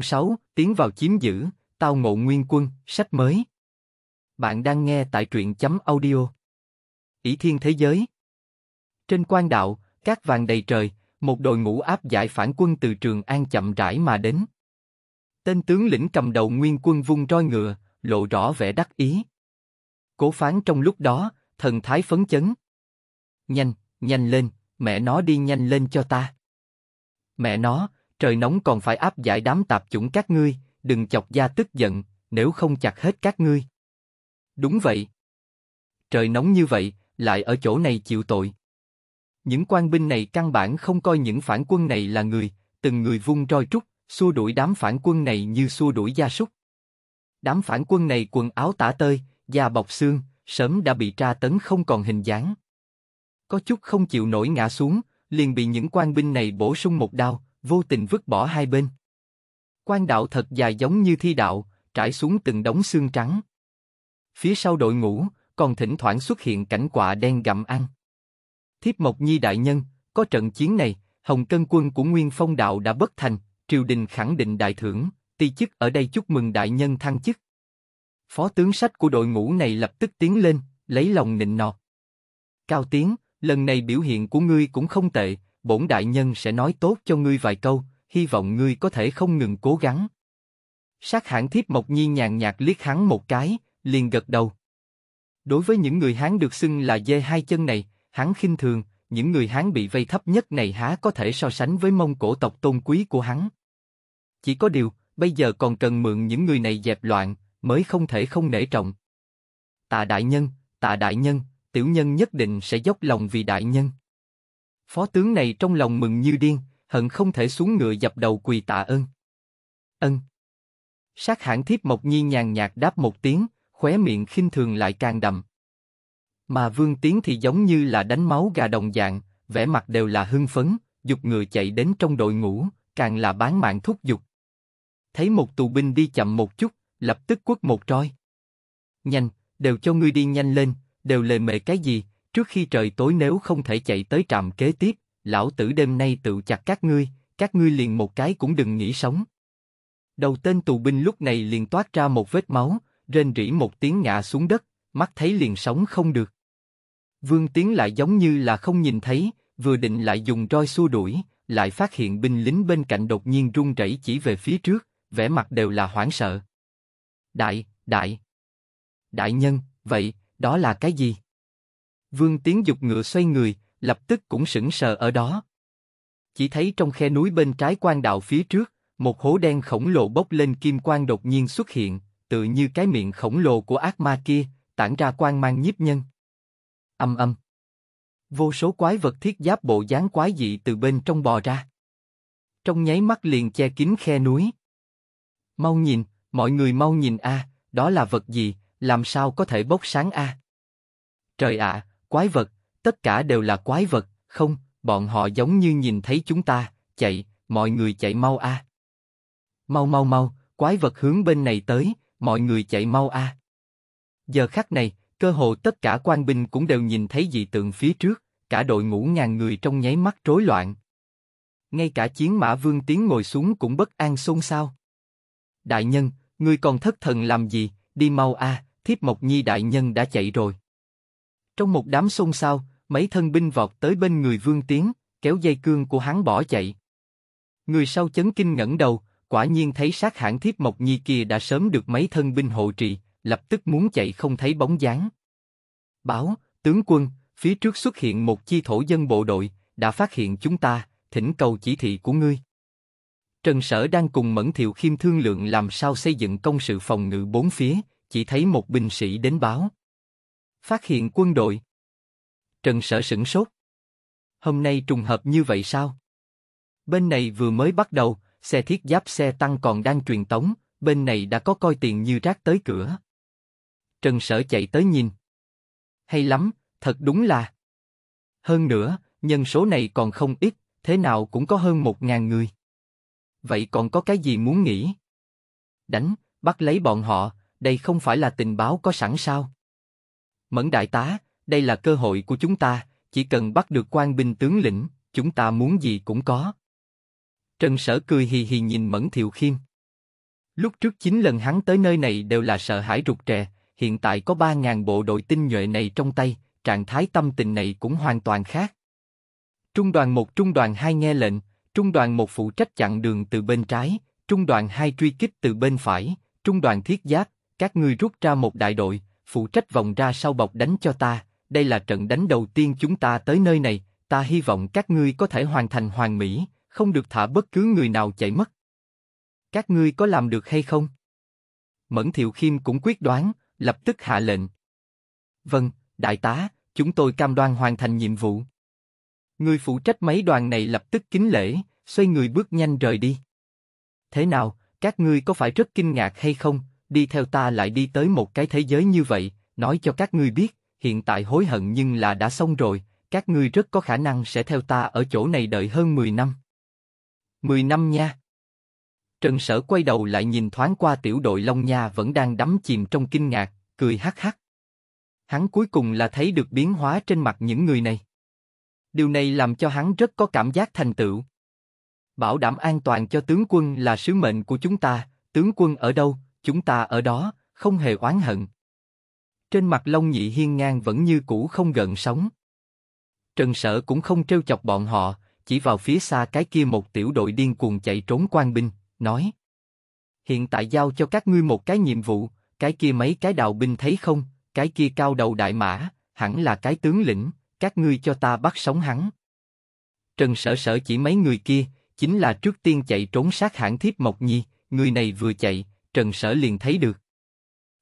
006, tiến vào chiếm giữ, tao ngộ nguyên quân, sách mới. Bạn đang nghe tại truyện chấm audio. Ý thiên thế giới. Trên quan đạo, các vàng đầy trời, một đội ngũ áp giải phản quân từ Trường An chậm rãi mà đến. Tên tướng lĩnh cầm đầu nguyên quân vung roi ngựa, lộ rõ vẻ đắc ý. Cố phán trong lúc đó, thần thái phấn chấn. Nhanh, nhanh lên, mẹ nó đi nhanh lên cho ta. Mẹ nó, trời nóng còn phải áp giải đám tạp chủng các ngươi, đừng chọc gia tức giận, nếu không chặt hết các ngươi. Đúng vậy. Trời nóng như vậy, lại ở chỗ này chịu tội. Những quan binh này căn bản không coi những phản quân này là người, từng người vung roi trúc, xua đuổi đám phản quân này như xua đuổi gia súc. Đám phản quân này quần áo tả tơi, da bọc xương, sớm đã bị tra tấn không còn hình dáng. Có chút không chịu nổi ngã xuống, liền bị những quan binh này bổ sung một đao, vô tình vứt bỏ hai bên. Quan đạo thật dài giống như thi đạo, trải xuống từng đống xương trắng. Phía sau đội ngũ, còn thỉnh thoảng xuất hiện cảnh quạ đen gặm ăn. Thiếp Mộc Nhi đại nhân, có trận chiến này, Hồng Cân quân của Nguyên Phong Đạo đã bất thành, triều đình khẳng định đại thưởng, ti chức ở đây chúc mừng đại nhân thăng chức. Phó tướng sách của đội ngũ này lập tức tiến lên, lấy lòng nịnh nọt. Cao Tiến, lần này biểu hiện của ngươi cũng không tệ, bổn đại nhân sẽ nói tốt cho ngươi vài câu, hy vọng ngươi có thể không ngừng cố gắng. Sát hãng thiếp Mộc Nhi nhàn nhạt liếc hắn một cái, liền gật đầu. Đối với những người Hán được xưng là dê hai chân này, hắn khinh thường, những người Hán bị vây thấp nhất này há có thể so sánh với Mông Cổ tộc tôn quý của hắn. Chỉ có điều, bây giờ còn cần mượn những người này dẹp loạn, mới không thể không nể trọng. Tạ đại nhân, tạ đại nhân, tiểu nhân nhất định sẽ dốc lòng vì đại nhân. Phó tướng này trong lòng mừng như điên, hận không thể xuống ngựa dập đầu quỳ tạ ơn. Ân. Sát hãng thiếp Mộc Nhi nhàn nhạt đáp một tiếng, khóe miệng khinh thường lại càng đậm. Mà Vương Tiến thì giống như là đánh máu gà đồng dạng, vẻ mặt đều là hưng phấn, dục người chạy đến trong đội ngũ, càng là bán mạng thúc dục. Thấy một tù binh đi chậm một chút, lập tức quất một roi. Nhanh, đều cho ngươi đi nhanh lên, đều lề mề cái gì, trước khi trời tối nếu không thể chạy tới trạm kế tiếp, lão tử đêm nay tự chặt các ngươi, các ngươi liền một cái cũng đừng nghĩ sống. Đầu tên tù binh lúc này liền toát ra một vết máu, rên rỉ một tiếng ngã xuống đất, mắt thấy liền sống không được. Vương Tiến lại giống như là không nhìn thấy, vừa định lại dùng roi xua đuổi, lại phát hiện binh lính bên cạnh đột nhiên run rẩy chỉ về phía trước, vẻ mặt đều là hoảng sợ. Đại, đại, đại nhân, vậy đó là cái gì? Vương Tiến dục ngựa xoay người, lập tức cũng sững sờ ở đó. Chỉ thấy trong khe núi bên trái quan đạo phía trước, một hố đen khổng lồ bốc lên kim quang đột nhiên xuất hiện, tự như cái miệng khổng lồ của ác ma kia, tản ra quang mang nhiếp nhân. Âm âm. Vô số quái vật thiết giáp bộ dáng quái dị từ bên trong bò ra. Trong nháy mắt liền che kín khe núi. Mau nhìn, mọi người mau nhìn a, à, đó là vật gì, làm sao có thể bốc sáng a? À? Trời ạ, à, quái vật, tất cả đều là quái vật, không, bọn họ giống như nhìn thấy chúng ta, chạy, mọi người chạy mau a. À. Mau mau mau, quái vật hướng bên này tới, mọi người chạy mau a. Giờ khắc này, cơ hồ tất cả quan binh cũng đều nhìn thấy dị tượng phía trước, cả đội ngũ ngàn người trong nháy mắt rối loạn. Ngay cả chiến mã vương tiến ngồi xuống cũng bất an xôn xao. Đại nhân, ngươi còn thất thần làm gì, đi mau a, thiếp mộc nhi đại nhân đã chạy rồi. Trong một đám xôn xao, mấy thân binh vọt tới bên người vương tiến, kéo dây cương của hắn bỏ chạy. Người sau chấn kinh ngẩng đầu, quả nhiên thấy sát hãn thiếp mộc nhi kia đã sớm được mấy thân binh hộ trì, lập tức muốn chạy không thấy bóng dáng. Báo, tướng quân, phía trước xuất hiện một chi thổ dân bộ đội, đã phát hiện chúng ta, thỉnh cầu chỉ thị của ngươi. Trần Sở đang cùng Mẫn Thiệu Khiêm thương lượng làm sao xây dựng công sự phòng ngự bốn phía, chỉ thấy một binh sĩ đến báo. Phát hiện quân đội. Trần Sở sửng sốt. Hôm nay trùng hợp như vậy sao? Bên này vừa mới bắt đầu, xe thiết giáp xe tăng còn đang truyền tống, bên này đã có coi tiền như rác tới cửa. Trần Sở chạy tới nhìn. Hay lắm, thật đúng là. Hơn nữa, nhân số này còn không ít, thế nào cũng có hơn một ngàn người. Vậy còn có cái gì muốn nghĩ? Đánh, bắt lấy bọn họ, đây không phải là tình báo có sẵn sao? Mẫn đại tá, đây là cơ hội của chúng ta, chỉ cần bắt được quan binh tướng lĩnh, chúng ta muốn gì cũng có. Trần Sở cười hì hì nhìn Mẫn Thiệu Khiêm. Lúc trước 9 lần hắn tới nơi này đều là sợ hãi rụt rè, hiện tại có 3.000 bộ đội tinh nhuệ này trong tay, trạng thái tâm tình này cũng hoàn toàn khác. Trung đoàn 1 Trung đoàn 2 nghe lệnh, Trung đoàn 1 phụ trách chặn đường từ bên trái, Trung đoàn 2 truy kích từ bên phải, Trung đoàn thiết giáp, các ngươi rút ra một đại đội, phụ trách vòng ra sau bọc đánh cho ta, đây là trận đánh đầu tiên chúng ta tới nơi này, ta hy vọng các ngươi có thể hoàn thành hoàn mỹ, không được thả bất cứ người nào chạy mất. Các ngươi có làm được hay không? Mẫn Thiệu Khiêm cũng quyết đoán, lập tức hạ lệnh. Vâng, đại tá, chúng tôi cam đoan hoàn thành nhiệm vụ. Người phụ trách mấy đoàn này lập tức kính lễ, xoay người bước nhanh rời đi. Thế nào, các ngươi có phải rất kinh ngạc hay không? Đi theo ta lại đi tới một cái thế giới như vậy, nói cho các ngươi biết, hiện tại hối hận nhưng là đã xong rồi, các ngươi rất có khả năng sẽ theo ta ở chỗ này đợi hơn 10 năm mười năm nha. Trần Sở quay đầu lại nhìn thoáng qua tiểu đội Long Nha vẫn đang đắm chìm trong kinh ngạc, cười hắc hắc. Hắn cuối cùng là thấy được biến hóa trên mặt những người này. Điều này làm cho hắn rất có cảm giác thành tựu. Bảo đảm an toàn cho tướng quân là sứ mệnh của chúng ta, tướng quân ở đâu, chúng ta ở đó, không hề oán hận. Trên mặt Long Nhị Hiên ngang vẫn như cũ không gần sống. Trần Sở cũng không trêu chọc bọn họ, chỉ vào phía xa cái kia một tiểu đội điên cuồng chạy trốn quan binh, nói. Hiện tại giao cho các ngươi một cái nhiệm vụ, cái kia mấy cái đạo binh thấy không, cái kia cao đầu đại mã, hẳn là cái tướng lĩnh, các ngươi cho ta bắt sống hắn. Trần sở sở chỉ mấy người kia, chính là trước tiên chạy trốn sát hãng thiếp Mộc Nhi, người này vừa chạy, Trần sở liền thấy được.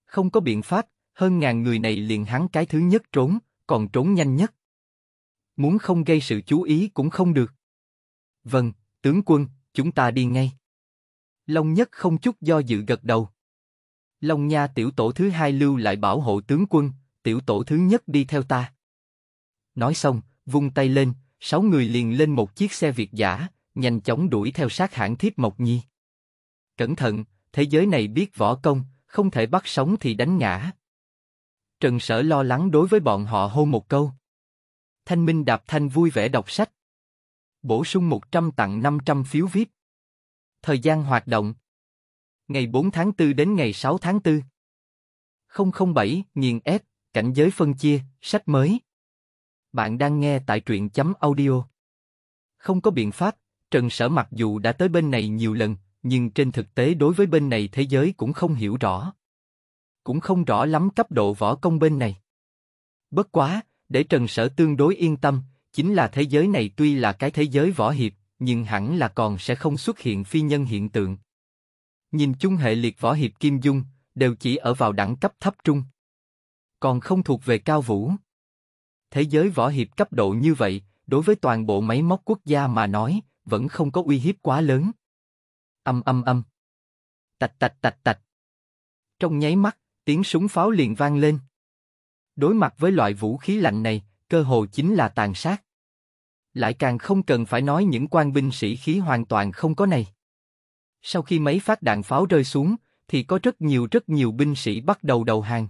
Không có biện pháp, hơn ngàn người này liền hắn cái thứ nhất trốn, còn trốn nhanh nhất muốn không gây sự chú ý cũng không được. Vâng, tướng quân, chúng ta đi ngay. Long Nhất không chút do dự gật đầu. Long Nha tiểu tổ thứ hai lưu lại bảo hộ tướng quân, tiểu tổ thứ nhất đi theo ta. Nói xong, vung tay lên, sáu người liền lên một chiếc xe việt giả, nhanh chóng đuổi theo sát hãng thiếp Mộc Nhi. Cẩn thận, thế giới này biết võ công, không thể bắt sống thì đánh ngã. Trần Sở lo lắng đối với bọn họ hô một câu. Thanh Minh Đạp Thanh vui vẻ đọc sách. Bổ sung 100 tặng 500 phiếu VIP. Thời gian hoạt động. Ngày 4 tháng 4 đến ngày 6 tháng 4. 007, nghiền ép, cảnh giới phân chia, sách mới. Bạn đang nghe tại truyện chấm audio. Không có biện pháp, Trần Sở mặc dù đã tới bên này nhiều lần, nhưng trên thực tế đối với bên này thế giới cũng không hiểu rõ. Cũng không rõ lắm cấp độ võ công bên này. Bất quá, để Trần Sở tương đối yên tâm, chính là thế giới này tuy là cái thế giới võ hiệp, nhưng hẳn là còn sẽ không xuất hiện phi nhân hiện tượng. Nhìn chung hệ liệt võ hiệp Kim Dung, đều chỉ ở vào đẳng cấp thấp trung. Còn không thuộc về cao vũ. Thế giới võ hiệp cấp độ như vậy, đối với toàn bộ máy móc quốc gia mà nói, vẫn không có uy hiếp quá lớn. Âm âm âm. Tạch tạch tạch tạch. Trong nháy mắt, tiếng súng pháo liền vang lên. Đối mặt với loại vũ khí lạnh này, cơ hồ chính là tàn sát. Lại càng không cần phải nói những quan binh sĩ khí hoàn toàn không có này. Sau khi mấy phát đạn pháo rơi xuống, thì có rất nhiều rất nhiều binh sĩ bắt đầu đầu hàng.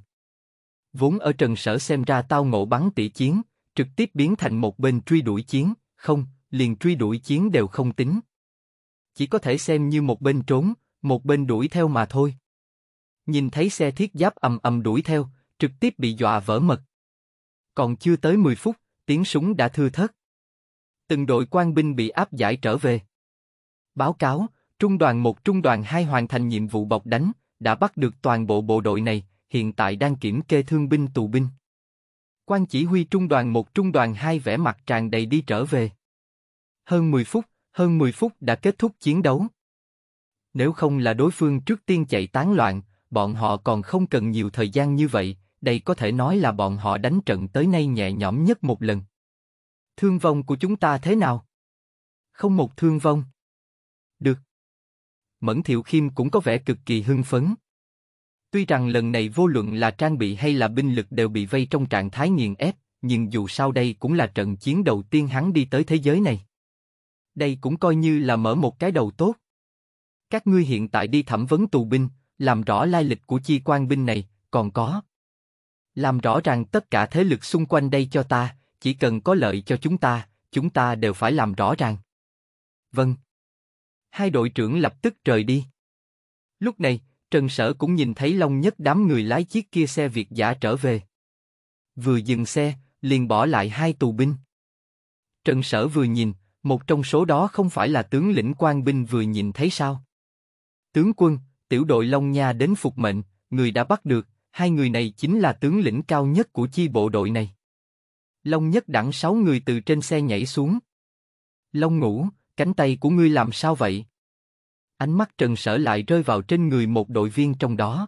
Vốn ở trần sở xem ra tao ngộ bắn tỉ chiến, trực tiếp biến thành một bên truy đuổi chiến, không, liền truy đuổi chiến đều không tính. Chỉ có thể xem như một bên trốn, một bên đuổi theo mà thôi. Nhìn thấy xe thiết giáp ầm ầm đuổi theo, trực tiếp bị dọa vỡ mật. Còn chưa tới 10 phút, tiếng súng đã thưa thớt. Từng đội quan binh bị áp giải trở về. Báo cáo, trung đoàn 1 trung đoàn 2 hoàn thành nhiệm vụ bọc đánh, đã bắt được toàn bộ bộ đội này, hiện tại đang kiểm kê thương binh tù binh. Quan chỉ huy trung đoàn 1 trung đoàn 2 vẽ mặt tràn đầy đi trở về. Hơn 10 phút, hơn 10 phút đã kết thúc chiến đấu. Nếu không là đối phương trước tiên chạy tán loạn, bọn họ còn không cần nhiều thời gian như vậy, đây có thể nói là bọn họ đánh trận tới nay nhẹ nhõm nhất một lần. Thương vong của chúng ta thế nào? Không một thương vong. Được. Mẫn Thiệu Khiêm cũng có vẻ cực kỳ hưng phấn. Tuy rằng lần này vô luận là trang bị hay là binh lực đều bị vây trong trạng thái nghiền ép, nhưng dù sao đây cũng là trận chiến đầu tiên hắn đi tới thế giới này. Đây cũng coi như là mở một cái đầu tốt. Các ngươi hiện tại đi thẩm vấn tù binh, làm rõ lai lịch của chi quan binh này, còn có làm rõ ràng tất cả thế lực xung quanh đây cho ta, chỉ cần có lợi cho chúng ta, chúng ta đều phải làm rõ ràng. Vâng. Hai đội trưởng lập tức rời đi. Lúc này, Trần Sở cũng nhìn thấy Long Nhất đám người lái chiếc kia xe Việt giả trở về. Vừa dừng xe, liền bỏ lại hai tù binh. Trần Sở vừa nhìn, một trong số đó không phải là tướng lĩnh quan binh vừa nhìn thấy sao? Tướng quân, tiểu đội Long Nha đến phục mệnh, người đã bắt được, hai người này chính là tướng lĩnh cao nhất của chi bộ đội này. Long nhất đẳng sáu người từ trên xe nhảy xuống. Long ngủ, cánh tay của ngươi làm sao vậy? Ánh mắt trần sở lại rơi vào trên người một đội viên trong đó.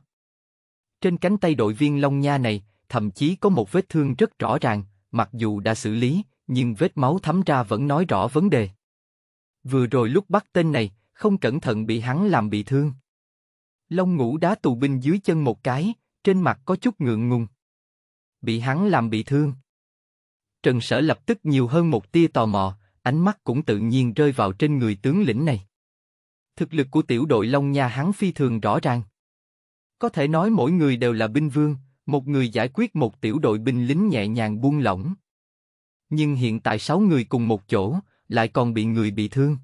Trên cánh tay đội viên Long Nha này, thậm chí có một vết thương rất rõ ràng, mặc dù đã xử lý, nhưng vết máu thấm ra vẫn nói rõ vấn đề. Vừa rồi lúc bắt tên này, không cẩn thận bị hắn làm bị thương. Long ngủ đá tù binh dưới chân một cái, trên mặt có chút ngượng ngùng. Bị hắn làm bị thương. Trần Sở lập tức nhiều hơn một tia tò mò, ánh mắt cũng tự nhiên rơi vào trên người tướng lĩnh này. Thực lực của tiểu đội Long Nha hắn phi thường rõ ràng. Có thể nói mỗi người đều là binh vương, một người giải quyết một tiểu đội binh lính nhẹ nhàng buông lỏng. Nhưng hiện tại sáu người cùng một chỗ, lại còn bị người bị thương.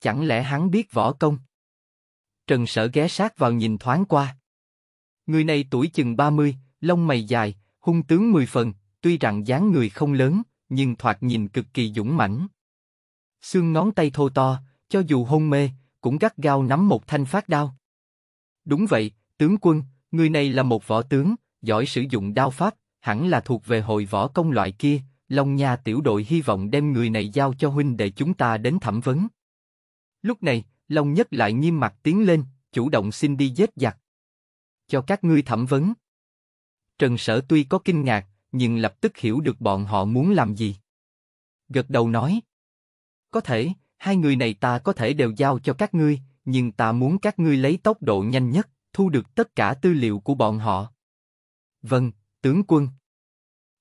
Chẳng lẽ hắn biết võ công? Trần Sở ghé sát vào nhìn thoáng qua. Người này tuổi chừng 30, lông mày dài, hung tướng mười phần, tuy rằng dáng người không lớn, nhưng thoạt nhìn cực kỳ dũng mãnh. Xương ngón tay thô to, cho dù hôn mê, cũng gắt gao nắm một thanh phát đao. Đúng vậy, tướng quân, người này là một võ tướng, giỏi sử dụng đao pháp, hẳn là thuộc về hội võ công loại kia, Long Nha tiểu đội hy vọng đem người này giao cho huynh để chúng ta đến thẩm vấn. Lúc này, Long Nhất lại nghiêm mặt tiến lên, chủ động xin đi giết giặc cho các ngươi thẩm vấn. Trần Sở tuy có kinh ngạc, nhưng lập tức hiểu được bọn họ muốn làm gì. Gật đầu nói, có thể, hai người này ta có thể đều giao cho các ngươi, nhưng ta muốn các ngươi lấy tốc độ nhanh nhất, thu được tất cả tư liệu của bọn họ. Vâng, tướng quân.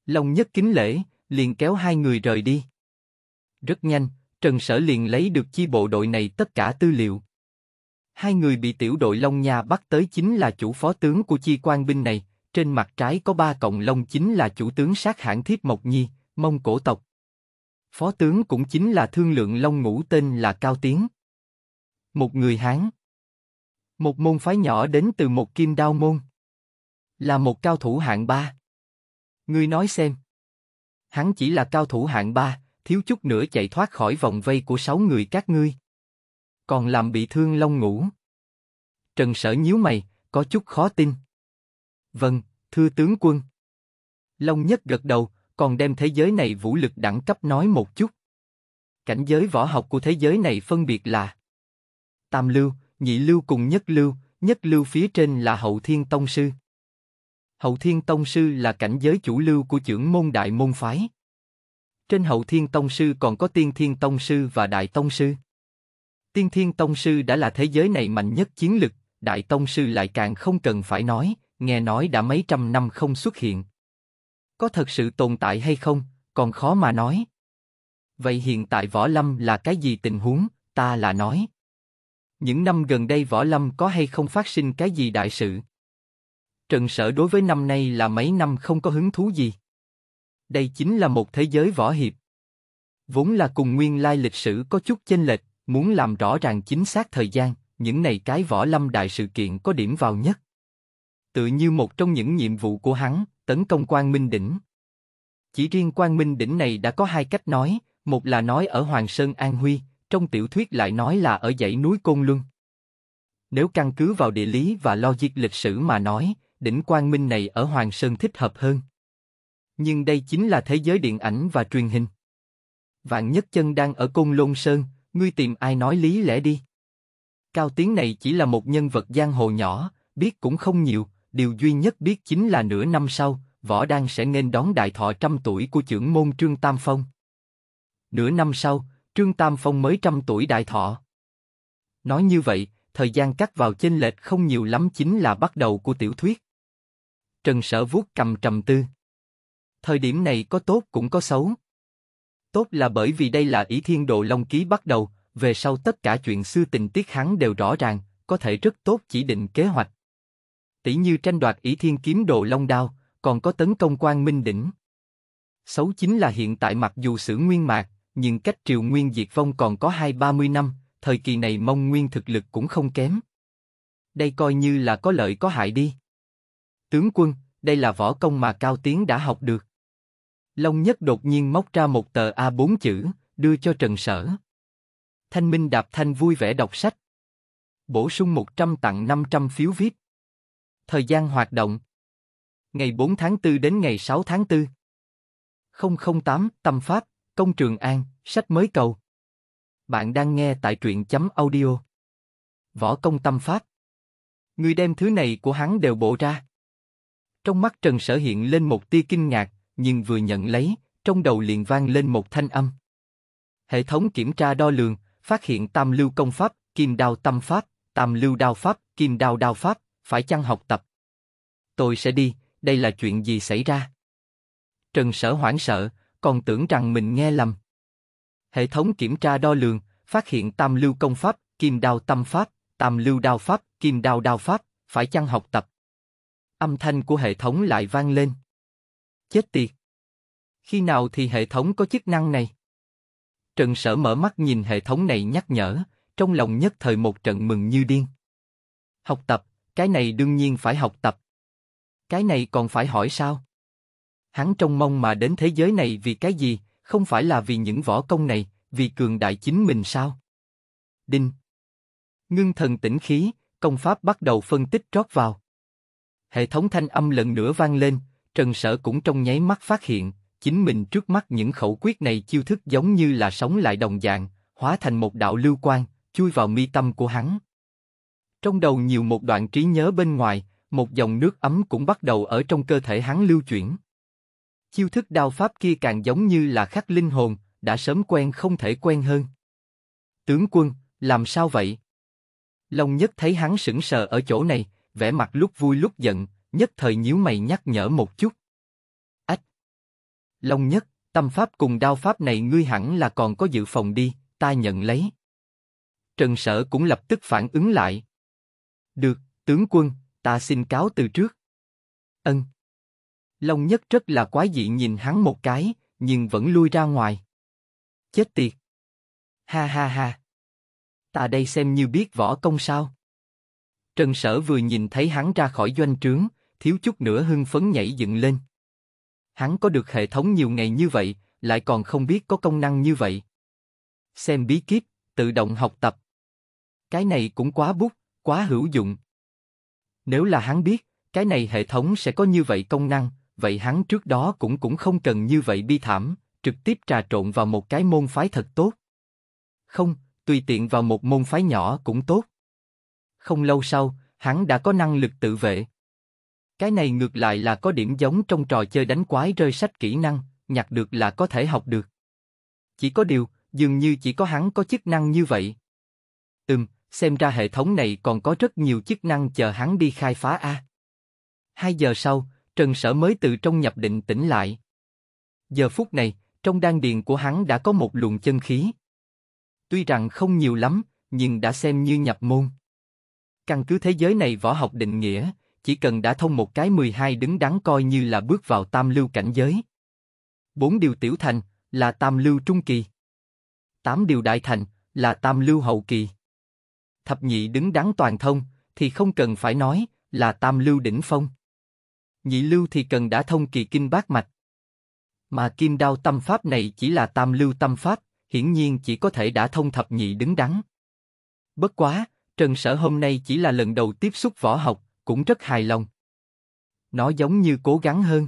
Long nhất kính lễ, liền kéo hai người rời đi. Rất nhanh, Trần Sở liền lấy được chi bộ đội này tất cả tư liệu. Hai người bị tiểu đội Long Nha bắt tới chính là chủ phó tướng của chi quan binh này, trên mặt trái có ba cộng long chính là chủ tướng sát hãn thiếp Mộc Nhi, Mông Cổ tộc. Phó tướng cũng chính là thương lượng long ngũ tên là Cao Tiến. Một người Hán. Một môn phái nhỏ đến từ một kim đao môn. Là một cao thủ hạng ba. Ngươi nói xem. Hắn chỉ là cao thủ hạng ba, thiếu chút nữa chạy thoát khỏi vòng vây của sáu người các ngươi còn làm bị thương Long Ngủ Trần Sở nhíu mày, có chút khó tin. Vâng, thưa tướng quân. Long Nhất gật đầu, còn đem thế giới này vũ lực đẳng cấp nói một chút. Cảnh giới võ học của thế giới này phân biệt là Tam Lưu, Nhị Lưu cùng Nhất Lưu, Nhất Lưu phía trên là Hậu Thiên Tông Sư. Hậu Thiên Tông Sư là cảnh giới chủ lưu của trưởng môn đại môn phái. Trên Hậu Thiên Tông Sư còn có Tiên Thiên Tông Sư và Đại Tông Sư. Tiên Thiên Tông Sư đã là thế giới này mạnh nhất chiến lực, Đại Tông Sư lại càng không cần phải nói, nghe nói đã mấy trăm năm không xuất hiện. Có thật sự tồn tại hay không, còn khó mà nói. Vậy hiện tại Võ Lâm là cái gì tình huống, ta là nói. Những năm gần đây Võ Lâm có hay không phát sinh cái gì đại sự? Trần Sở đối với năm nay là mấy năm không có hứng thú gì. Đây chính là một thế giới võ hiệp. Vốn là cùng nguyên lai lịch sử có chút chênh lệch, Muốn làm rõ ràng chính xác thời gian, những này cái võ lâm đại sự kiện có điểm vào nhất. Tự như một trong những nhiệm vụ của hắn, tấn công quan minh đỉnh. Chỉ riêng quan minh đỉnh này đã có hai cách nói, một là nói ở Hoàng Sơn An Huy, trong tiểu thuyết lại nói là ở dãy núi Côn Luân. Nếu căn cứ vào địa lý và logic lịch sử mà nói, đỉnh quan Minh này ở Hoàng Sơn thích hợp hơn. Nhưng đây chính là thế giới điện ảnh và truyền hình. Vạn Nhất Chân đang ở Côn Lôn Sơn, ngươi tìm ai nói lý lẽ đi. Cao Tiến này chỉ là một nhân vật giang hồ nhỏ, biết cũng không nhiều, điều duy nhất biết chính là nửa năm sau, võ đang sẽ nên đón đại thọ trăm tuổi của trưởng môn Trương Tam Phong. Nửa năm sau, Trương Tam Phong mới trăm tuổi đại thọ. Nói như vậy, thời gian cắt vào chênh lệch không nhiều lắm chính là bắt đầu của tiểu thuyết. Trần Sở vuốt cầm trầm tư. Thời điểm này có tốt cũng có xấu, Tốt là bởi vì đây là ý thiên độ long ký bắt đầu, về sau tất cả chuyện xưa tình tiết hắn đều rõ ràng, có thể rất tốt chỉ định kế hoạch. Tỷ như tranh đoạt ý thiên kiếm độ long đao, còn có tấn công quan minh đỉnh. Xấu chính là hiện tại mặc dù sử nguyên mạc, nhưng cách triều nguyên diệt vong còn có hai ba mươi năm, thời kỳ này mong nguyên thực lực cũng không kém. Đây coi như là có lợi có hại đi. Tướng quân, đây là võ công mà Cao Tiến đã học được. Long Nhất đột nhiên móc ra một tờ A4 chữ, đưa cho Trần Sở. Thanh Minh Đạp Thanh vui vẻ đọc sách. Bổ sung 100 tặng 500 phiếu viết. Thời gian hoạt động. Ngày 4 tháng 4 đến ngày 6 tháng 4. 008 Tâm Pháp, Công Trường An, sách mới cầu. Bạn đang nghe tại truyện chấm audio. Võ công tâm pháp. Người đem thứ này của hắn đều bộ ra. Trong mắt Trần Sở hiện lên một tia kinh ngạc, nhưng vừa nhận lấy, trong đầu liền vang lên một thanh âm. Hệ thống kiểm tra đo lường, phát hiện tam lưu công pháp, kim đao tâm pháp, tam lưu đao pháp, kim đao đao pháp, phải chăng học tập? Tôi sẽ đi, đây là chuyện gì xảy ra? Trần sở hoảng sợ, còn tưởng rằng mình nghe lầm. Hệ thống kiểm tra đo lường, phát hiện tam lưu công pháp, kim đao tâm pháp, tam lưu đao pháp, kim đao đao pháp, phải chăng học tập? Âm thanh của hệ thống lại vang lên. Chết tiệt! Khi nào thì hệ thống có chức năng này? Trần Sở mở mắt nhìn hệ thống này nhắc nhở, trong lòng nhất thời một trận mừng như điên. Học tập, cái này đương nhiên phải học tập. Cái này còn phải hỏi sao? Hắn trông mong mà đến thế giới này vì cái gì, không phải là vì những võ công này, vì cường đại chính mình sao? Đinh. Ngưng thần tĩnh khí, công pháp bắt đầu phân tích rót vào. Hệ thống thanh âm lần nữa vang lên, Trần Sở cũng trong nháy mắt phát hiện, chính mình trước mắt những khẩu quyết này chiêu thức giống như là sống lại đồng dạng, hóa thành một đạo lưu quang, chui vào mi tâm của hắn. Trong đầu nhiều một đoạn trí nhớ bên ngoài, một dòng nước ấm cũng bắt đầu ở trong cơ thể hắn lưu chuyển. Chiêu thức đao pháp kia càng giống như là khắc linh hồn, đã sớm quen không thể quen hơn. Tướng quân, làm sao vậy? Long nhất thấy hắn sững sờ ở chỗ này, vẻ mặt lúc vui lúc giận, nhất thời nhíu mày nhắc nhở một chút. Ách! Long nhất, tâm pháp cùng đao pháp này ngươi hẳn là còn có dự phòng đi, ta nhận lấy. Trần sở cũng lập tức phản ứng lại. Được, tướng quân, ta xin cáo từ trước. Ân. Long nhất rất là quái dị nhìn hắn một cái, nhưng vẫn lui ra ngoài. Chết tiệt. Ha ha ha. Ta đây xem như biết võ công sao. Trần sở vừa nhìn thấy hắn ra khỏi doanh trướng, thiếu chút nữa hưng phấn nhảy dựng lên. Hắn có được hệ thống nhiều ngày như vậy, lại còn không biết có công năng như vậy. Xem bí kíp, tự động học tập. Cái này cũng quá bút, quá hữu dụng. Nếu là hắn biết, cái này hệ thống sẽ có như vậy công năng, vậy hắn trước đó cũng cũng không cần như vậy bi thảm, trực tiếp trà trộn vào một cái môn phái thật tốt. Không, tùy tiện vào một môn phái nhỏ cũng tốt. Không lâu sau, hắn đã có năng lực tự vệ. Cái này ngược lại là có điểm giống trong trò chơi đánh quái rơi sách kỹ năng, nhặt được là có thể học được. Chỉ có điều, dường như chỉ có hắn có chức năng như vậy. Ừm, xem ra hệ thống này còn có rất nhiều chức năng chờ hắn đi khai phá a. Hai giờ sau, Trần Sở mới từ trong nhập định tỉnh lại. Giờ phút này, trong đan điền của hắn đã có một luồng chân khí. Tuy rằng không nhiều lắm, nhưng đã xem như nhập môn. Căn cứ thế giới này võ học định nghĩa, chỉ cần đã thông một cái 12 đứng đắn coi như là bước vào tam lưu cảnh giới. Bốn điều tiểu thành là tam lưu trung kỳ. Tám điều đại thành là tam lưu hậu kỳ. Thập nhị đứng đắn toàn thông thì không cần phải nói là tam lưu đỉnh phong. Nhị lưu thì cần đã thông kỳ kinh bát mạch. Mà kim đao tâm pháp này chỉ là tam lưu tâm pháp, hiển nhiên chỉ có thể đã thông thập nhị đứng đắn. Bất quá, Trần Sở hôm nay chỉ là lần đầu tiếp xúc võ học, cũng rất hài lòng. Nó giống như cố gắng hơn.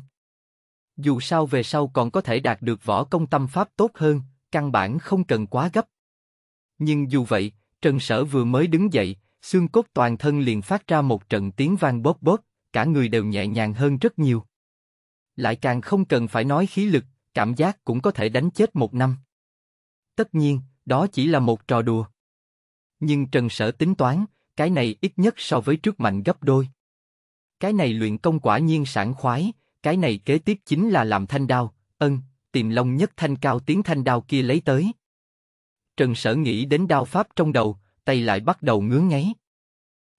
Dù sao về sau còn có thể đạt được võ công tâm pháp tốt hơn, căn bản không cần quá gấp. Nhưng dù vậy, Trần Sở vừa mới đứng dậy, xương cốt toàn thân liền phát ra một trận tiếng vang bóp bóp, cả người đều nhẹ nhàng hơn rất nhiều. Lại càng không cần phải nói khí lực, cảm giác cũng có thể đánh chết một năm. Tất nhiên, đó chỉ là một trò đùa. Nhưng Trần Sở tính toán, cái này ít nhất so với trước mạnh gấp đôi. Cái này luyện công quả nhiên sảng khoái, cái này kế tiếp chính là làm thanh đao, ân, tìm long nhất thanh cao tiếng thanh đao kia lấy tới. Trần Sở nghĩ đến đao pháp trong đầu, tay lại bắt đầu ngứa ngáy.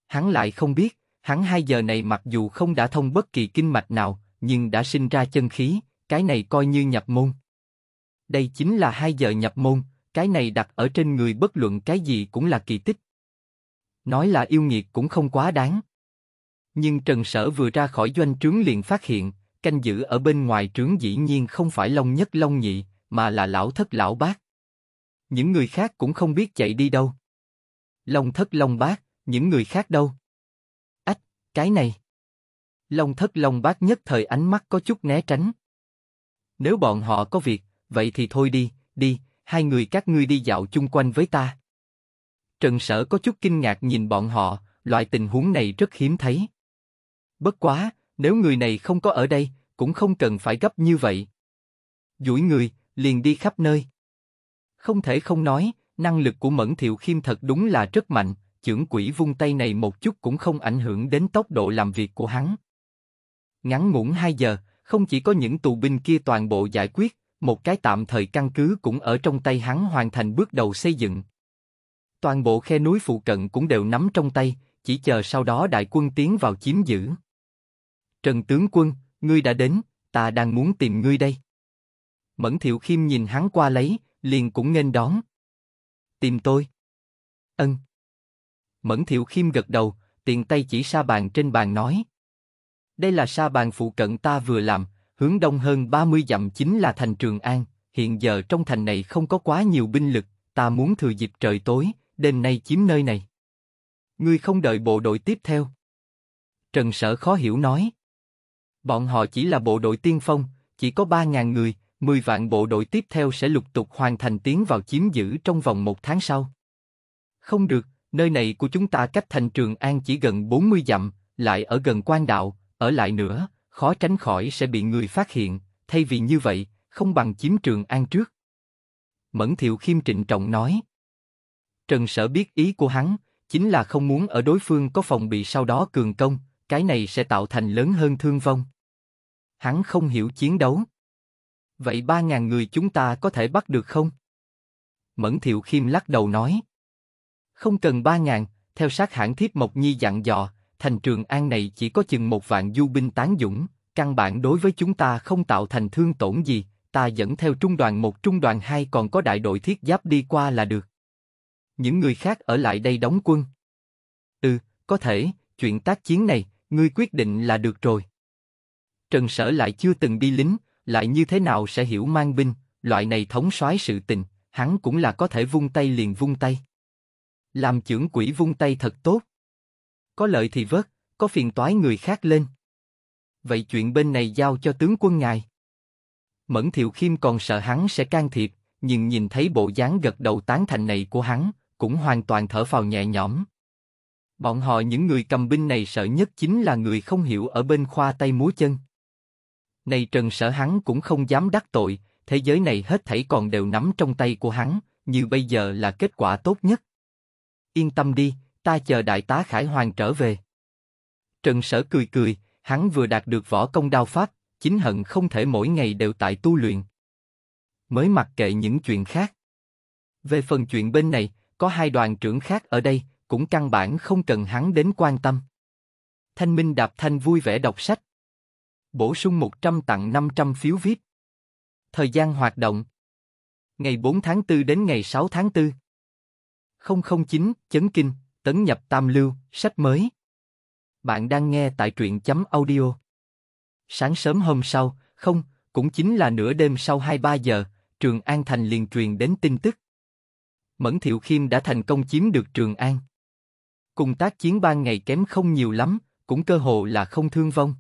Hắn lại không biết, hắn hai giờ này mặc dù không đã thông bất kỳ kinh mạch nào, nhưng đã sinh ra chân khí, cái này coi như nhập môn. Đây chính là hai giờ nhập môn, cái này đặt ở trên người bất luận cái gì cũng là kỳ tích nói là yêu nghiệt cũng không quá đáng. Nhưng Trần Sở vừa ra khỏi doanh trướng liền phát hiện, canh giữ ở bên ngoài trướng dĩ nhiên không phải Long Nhất Long Nhị, mà là lão thất lão bác. Những người khác cũng không biết chạy đi đâu. Long thất Long bác, những người khác đâu? Ách, cái này. Long thất Long bác nhất thời ánh mắt có chút né tránh. Nếu bọn họ có việc, vậy thì thôi đi, đi, hai người các ngươi đi dạo chung quanh với ta. Trần Sở có chút kinh ngạc nhìn bọn họ, loại tình huống này rất hiếm thấy. Bất quá, nếu người này không có ở đây, cũng không cần phải gấp như vậy. Duỗi người, liền đi khắp nơi. Không thể không nói, năng lực của Mẫn Thiệu Khiêm thật đúng là rất mạnh, chưởng quỷ vung tay này một chút cũng không ảnh hưởng đến tốc độ làm việc của hắn. Ngắn ngủn 2 giờ, không chỉ có những tù binh kia toàn bộ giải quyết, một cái tạm thời căn cứ cũng ở trong tay hắn hoàn thành bước đầu xây dựng toàn bộ khe núi phụ cận cũng đều nắm trong tay, chỉ chờ sau đó đại quân tiến vào chiếm giữ. Trần tướng quân, ngươi đã đến, ta đang muốn tìm ngươi đây. Mẫn Thiệu Khiêm nhìn hắn qua lấy, liền cũng nghênh đón. Tìm tôi. Ân. Mẫn Thiệu Khiêm gật đầu, tiện tay chỉ sa bàn trên bàn nói. Đây là sa bàn phụ cận ta vừa làm, hướng đông hơn 30 dặm chính là thành Trường An, hiện giờ trong thành này không có quá nhiều binh lực, ta muốn thừa dịp trời tối, đêm nay chiếm nơi này. Ngươi không đợi bộ đội tiếp theo. Trần Sở khó hiểu nói. Bọn họ chỉ là bộ đội tiên phong, chỉ có 3.000 người, 10 vạn bộ đội tiếp theo sẽ lục tục hoàn thành tiến vào chiếm giữ trong vòng một tháng sau. Không được, nơi này của chúng ta cách thành Trường An chỉ gần 40 dặm, lại ở gần quan đạo, ở lại nữa, khó tránh khỏi sẽ bị người phát hiện, thay vì như vậy, không bằng chiếm Trường An trước. Mẫn Thiệu Khiêm trịnh trọng nói. Trần Sở biết ý của hắn, chính là không muốn ở đối phương có phòng bị sau đó cường công, cái này sẽ tạo thành lớn hơn thương vong. Hắn không hiểu chiến đấu. Vậy ba ngàn người chúng ta có thể bắt được không? Mẫn Thiệu Khiêm lắc đầu nói. Không cần ba ngàn, theo sát hãng thiếp Mộc Nhi dặn dò, thành trường an này chỉ có chừng một vạn du binh tán dũng, căn bản đối với chúng ta không tạo thành thương tổn gì, ta dẫn theo trung đoàn một trung đoàn hai còn có đại đội thiết giáp đi qua là được những người khác ở lại đây đóng quân. Ừ, có thể, chuyện tác chiến này, ngươi quyết định là được rồi. Trần Sở lại chưa từng đi lính, lại như thế nào sẽ hiểu mang binh, loại này thống soái sự tình, hắn cũng là có thể vung tay liền vung tay. Làm trưởng quỷ vung tay thật tốt. Có lợi thì vớt, có phiền toái người khác lên. Vậy chuyện bên này giao cho tướng quân ngài. Mẫn Thiệu Khiêm còn sợ hắn sẽ can thiệp, nhưng nhìn thấy bộ dáng gật đầu tán thành này của hắn, cũng hoàn toàn thở phào nhẹ nhõm. Bọn họ những người cầm binh này sợ nhất chính là người không hiểu ở bên khoa tay múa chân. Này Trần Sở hắn cũng không dám đắc tội, thế giới này hết thảy còn đều nắm trong tay của hắn, như bây giờ là kết quả tốt nhất. Yên tâm đi, ta chờ đại tá Khải Hoàng trở về. Trần Sở cười cười, hắn vừa đạt được võ công đao pháp, chính hận không thể mỗi ngày đều tại tu luyện. Mới mặc kệ những chuyện khác. Về phần chuyện bên này, có hai đoàn trưởng khác ở đây, cũng căn bản không cần hắn đến quan tâm. Thanh Minh Đạp Thanh vui vẻ đọc sách. Bổ sung 100 tặng 500 phiếu viết. Thời gian hoạt động. Ngày 4 tháng 4 đến ngày 6 tháng 4. 009, Chấn Kinh, Tấn Nhập Tam Lưu, sách mới. Bạn đang nghe tại truyện chấm audio. Sáng sớm hôm sau, không, cũng chính là nửa đêm sau 23 giờ, Trường An Thành liền truyền đến tin tức. Mẫn Thiệu Khiêm đã thành công chiếm được Trường An. Cùng tác chiến ban ngày kém không nhiều lắm, cũng cơ hồ là không thương vong.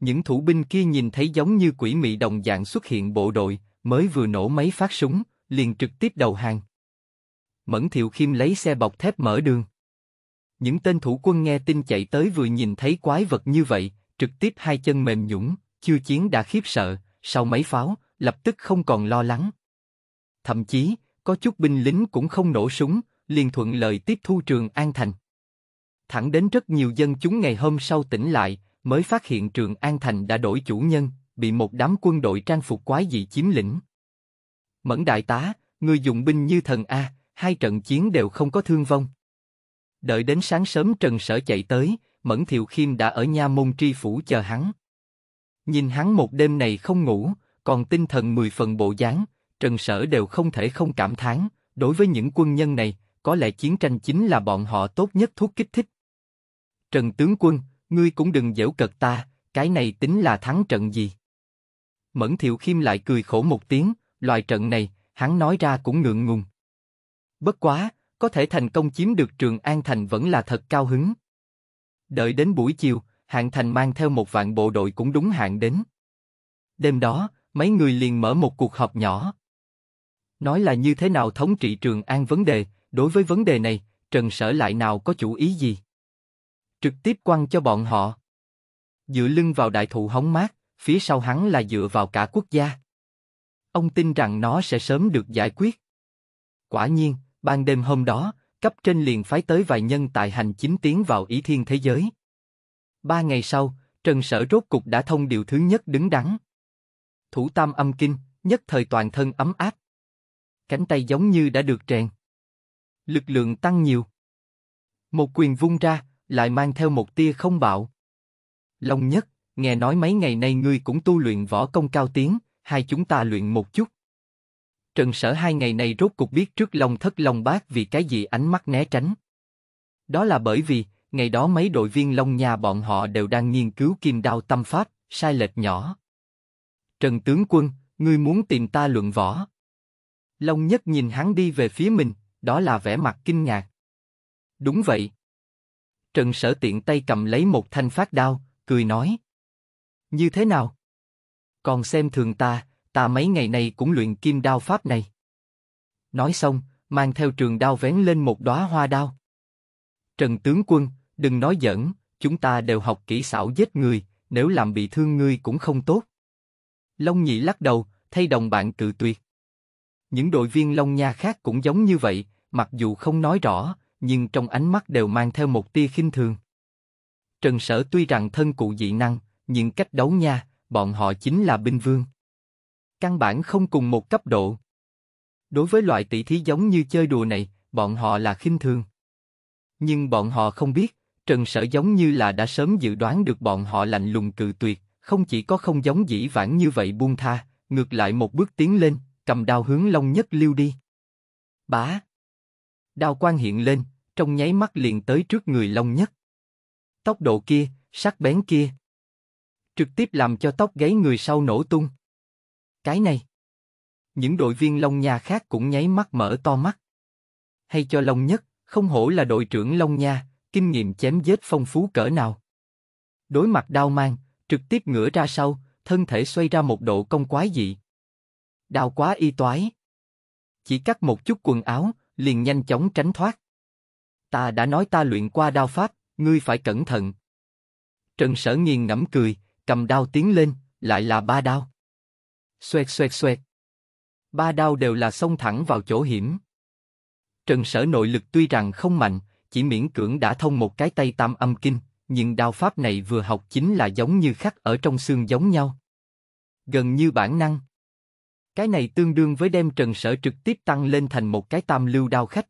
Những thủ binh kia nhìn thấy giống như quỷ mị đồng dạng xuất hiện bộ đội, mới vừa nổ mấy phát súng, liền trực tiếp đầu hàng. Mẫn Thiệu Khiêm lấy xe bọc thép mở đường. Những tên thủ quân nghe tin chạy tới vừa nhìn thấy quái vật như vậy, trực tiếp hai chân mềm nhũng, chưa chiến đã khiếp sợ, sau mấy pháo, lập tức không còn lo lắng. Thậm chí, có chút binh lính cũng không nổ súng, liền thuận lời tiếp thu Trường An Thành. Thẳng đến rất nhiều dân chúng ngày hôm sau tỉnh lại, mới phát hiện Trường An Thành đã đổi chủ nhân, bị một đám quân đội trang phục quái dị chiếm lĩnh. Mẫn đại tá, người dùng binh như thần A, hai trận chiến đều không có thương vong. Đợi đến sáng sớm Trần Sở chạy tới, Mẫn Thiệu Khiêm đã ở nha môn tri phủ chờ hắn. Nhìn hắn một đêm này không ngủ, còn tinh thần mười phần bộ dáng, Trần Sở đều không thể không cảm thán. Đối với những quân nhân này, có lẽ chiến tranh chính là bọn họ tốt nhất thuốc kích thích. Trần tướng quân, ngươi cũng đừng giễu cợt ta, cái này tính là thắng trận gì? Mẫn Thiệu Khiêm lại cười khổ một tiếng, loại trận này, hắn nói ra cũng ngượng ngùng. Bất quá, có thể thành công chiếm được Trường An Thành vẫn là thật cao hứng. Đợi đến buổi chiều, Hạng Thành mang theo một vạn bộ đội cũng đúng hạn đến. Đêm đó, mấy người liền mở một cuộc họp nhỏ. Nói là như thế nào thống trị Trường An vấn đề, đối với vấn đề này, Trần Sở lại nào có chủ ý gì? Trực tiếp quăng cho bọn họ. Dựa lưng vào đại thụ hóng mát, phía sau hắn là dựa vào cả quốc gia. Ông tin rằng nó sẽ sớm được giải quyết. Quả nhiên, ban đêm hôm đó, cấp trên liền phái tới vài nhân tại hành chính tiến vào ý thiên thế giới. Ba ngày sau, Trần Sở rốt cục đã thông điều thứ nhất đứng đắn. Thủ tam âm kinh, nhất thời toàn thân ấm áp cánh tay giống như đã được rèn. Lực lượng tăng nhiều. Một quyền vung ra, lại mang theo một tia không bạo. Long nhất, nghe nói mấy ngày nay ngươi cũng tu luyện võ công cao tiến, hai chúng ta luyện một chút. Trần Sở hai ngày này rốt cục biết trước lòng thất lòng bác vì cái gì ánh mắt né tránh. Đó là bởi vì, ngày đó mấy đội viên Long Nha bọn họ đều đang nghiên cứu kim đao tâm pháp, sai lệch nhỏ. Trần Tướng Quân, ngươi muốn tìm ta luận võ. Long Nhất nhìn hắn đi về phía mình, đó là vẻ mặt kinh ngạc. Đúng vậy. Trần Sở tiện tay cầm lấy một thanh phát đao, cười nói. Như thế nào? Còn xem thường ta, ta mấy ngày này cũng luyện kim đao pháp này. Nói xong, mang theo trường đao vén lên một đóa hoa đao. Trần tướng quân, đừng nói giỡn, chúng ta đều học kỹ xảo giết người, nếu làm bị thương ngươi cũng không tốt. Long nhị lắc đầu, thay đồng bạn cự tuyệt. Những đội viên Long Nha khác cũng giống như vậy, mặc dù không nói rõ, nhưng trong ánh mắt đều mang theo một tia khinh thường. Trần Sở tuy rằng thân cụ dị năng, nhưng cách đấu nha, bọn họ chính là binh vương. Căn bản không cùng một cấp độ. Đối với loại tỷ thí giống như chơi đùa này, bọn họ là khinh thường. Nhưng bọn họ không biết, Trần Sở giống như là đã sớm dự đoán được bọn họ lạnh lùng cự tuyệt, không chỉ có không giống dĩ vãng như vậy buông tha, ngược lại một bước tiến lên, cầm đao hướng Long Nhất lưu đi. Bá. Đao quang hiện lên, trong nháy mắt liền tới trước người Long Nhất. Tốc độ kia, sắc bén kia, trực tiếp làm cho tóc gáy người sau nổ tung. Cái này, những đội viên Long Nha khác cũng nháy mắt mở to mắt. Hay cho Long Nhất, không hổ là đội trưởng Long Nha, kinh nghiệm chém giết phong phú cỡ nào. Đối mặt Đao mang, trực tiếp ngửa ra sau, thân thể xoay ra một độ công quái dị. Đau quá y toái. Chỉ cắt một chút quần áo, liền nhanh chóng tránh thoát. Ta đã nói ta luyện qua đao pháp, ngươi phải cẩn thận. Trần Sở nghiền ngẫm cười, cầm đao tiến lên, lại là ba đao. Xoẹt xoẹt xoẹt. Ba đao đều là xông thẳng vào chỗ hiểm. Trần Sở nội lực tuy rằng không mạnh, chỉ miễn cưỡng đã thông một cái tay tam âm kinh, nhưng đao pháp này vừa học chính là giống như khắc ở trong xương giống nhau. Gần như bản năng, cái này tương đương với đem trần sở trực tiếp tăng lên thành một cái tam lưu đao khách.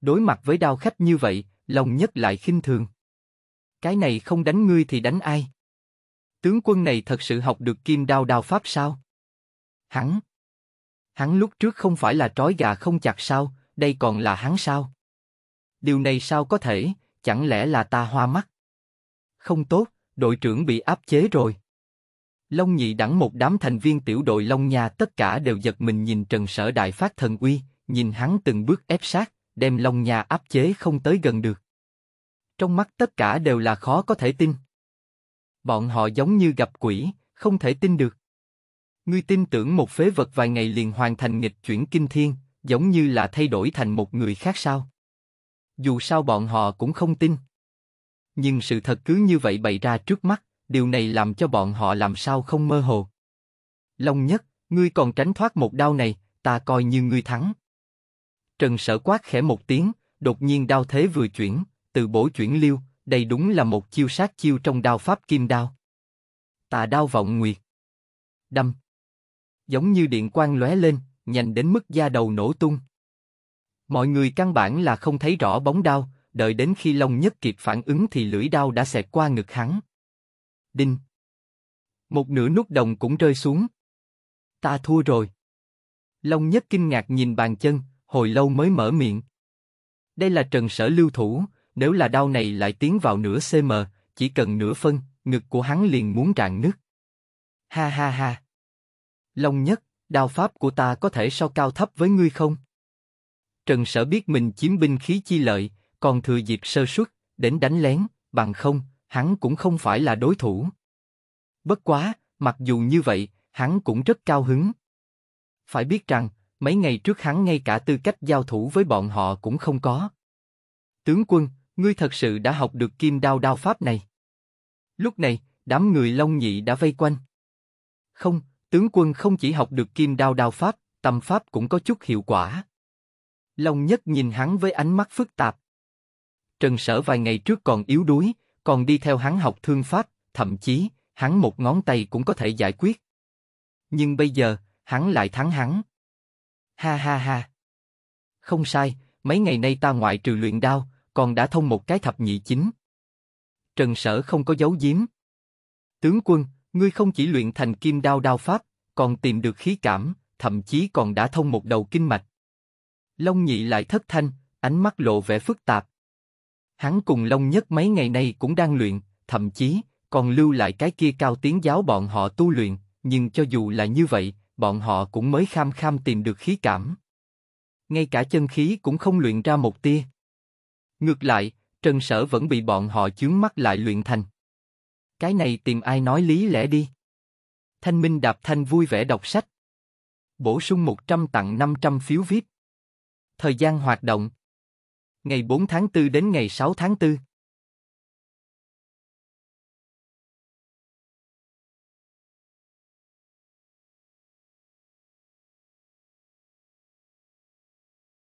Đối mặt với đao khách như vậy, lòng nhất lại khinh thường. Cái này không đánh ngươi thì đánh ai? Tướng quân này thật sự học được kim đao đao pháp sao? Hắn. Hắn lúc trước không phải là trói gà không chặt sao, đây còn là hắn sao? Điều này sao có thể, chẳng lẽ là ta hoa mắt? Không tốt, đội trưởng bị áp chế rồi. Long nhị đẳng một đám thành viên tiểu đội Long Nha tất cả đều giật mình nhìn Trần Sở Đại phát thần uy, nhìn hắn từng bước ép sát, đem Long Nha áp chế không tới gần được. Trong mắt tất cả đều là khó có thể tin. Bọn họ giống như gặp quỷ, không thể tin được. Ngươi tin tưởng một phế vật vài ngày liền hoàn thành nghịch chuyển kinh thiên, giống như là thay đổi thành một người khác sao? Dù sao bọn họ cũng không tin. Nhưng sự thật cứ như vậy bày ra trước mắt điều này làm cho bọn họ làm sao không mơ hồ. Long nhất, ngươi còn tránh thoát một đao này, ta coi như ngươi thắng. Trần Sở quát khẽ một tiếng, đột nhiên đao thế vừa chuyển, từ bổ chuyển liêu, đây đúng là một chiêu sát chiêu trong đao pháp kim đao. Tà đao vọng nguyệt. Đâm. Giống như điện quang lóe lên, nhanh đến mức da đầu nổ tung. Mọi người căn bản là không thấy rõ bóng đao, đợi đến khi Long Nhất kịp phản ứng thì lưỡi đao đã xẹt qua ngực hắn. Đinh. Một nửa nút đồng cũng rơi xuống. Ta thua rồi. Long Nhất kinh ngạc nhìn bàn chân, hồi lâu mới mở miệng. Đây là trần sở lưu thủ, nếu là đau này lại tiến vào nửa cm, chỉ cần nửa phân, ngực của hắn liền muốn rạn nứt. Ha ha ha. Long Nhất, đao pháp của ta có thể so cao thấp với ngươi không? Trần Sở biết mình chiếm binh khí chi lợi, còn thừa dịp sơ suất, đến đánh lén, bằng không, hắn cũng không phải là đối thủ. Bất quá, mặc dù như vậy, hắn cũng rất cao hứng. Phải biết rằng, mấy ngày trước hắn ngay cả tư cách giao thủ với bọn họ cũng không có. Tướng quân, ngươi thật sự đã học được kim đao đao pháp này. Lúc này, đám người Long Nhị đã vây quanh. Không, tướng quân không chỉ học được kim đao đao pháp, tâm pháp cũng có chút hiệu quả. Long Nhất nhìn hắn với ánh mắt phức tạp. Trần Sở vài ngày trước còn yếu đuối, còn đi theo hắn học thương pháp, thậm chí, hắn một ngón tay cũng có thể giải quyết. Nhưng bây giờ, hắn lại thắng hắn. Ha ha ha. Không sai, mấy ngày nay ta ngoại trừ luyện đao, còn đã thông một cái thập nhị chính. Trần Sở không có giấu giếm. Tướng quân, ngươi không chỉ luyện thành kim đao đao pháp, còn tìm được khí cảm, thậm chí còn đã thông một đầu kinh mạch. Long nhị lại thất thanh, ánh mắt lộ vẻ phức tạp. Hắn cùng Long Nhất mấy ngày nay cũng đang luyện, thậm chí còn lưu lại cái kia cao tiếng giáo bọn họ tu luyện, nhưng cho dù là như vậy, bọn họ cũng mới kham kham tìm được khí cảm. Ngay cả chân khí cũng không luyện ra một tia. Ngược lại, Trần Sở vẫn bị bọn họ chướng mắt lại luyện thành. Cái này tìm ai nói lý lẽ đi. Thanh Minh Đạp Thanh vui vẻ đọc sách. Bổ sung 100 tặng 500 phiếu viết Thời gian hoạt động Ngày 4 tháng 4 đến ngày 6 tháng 4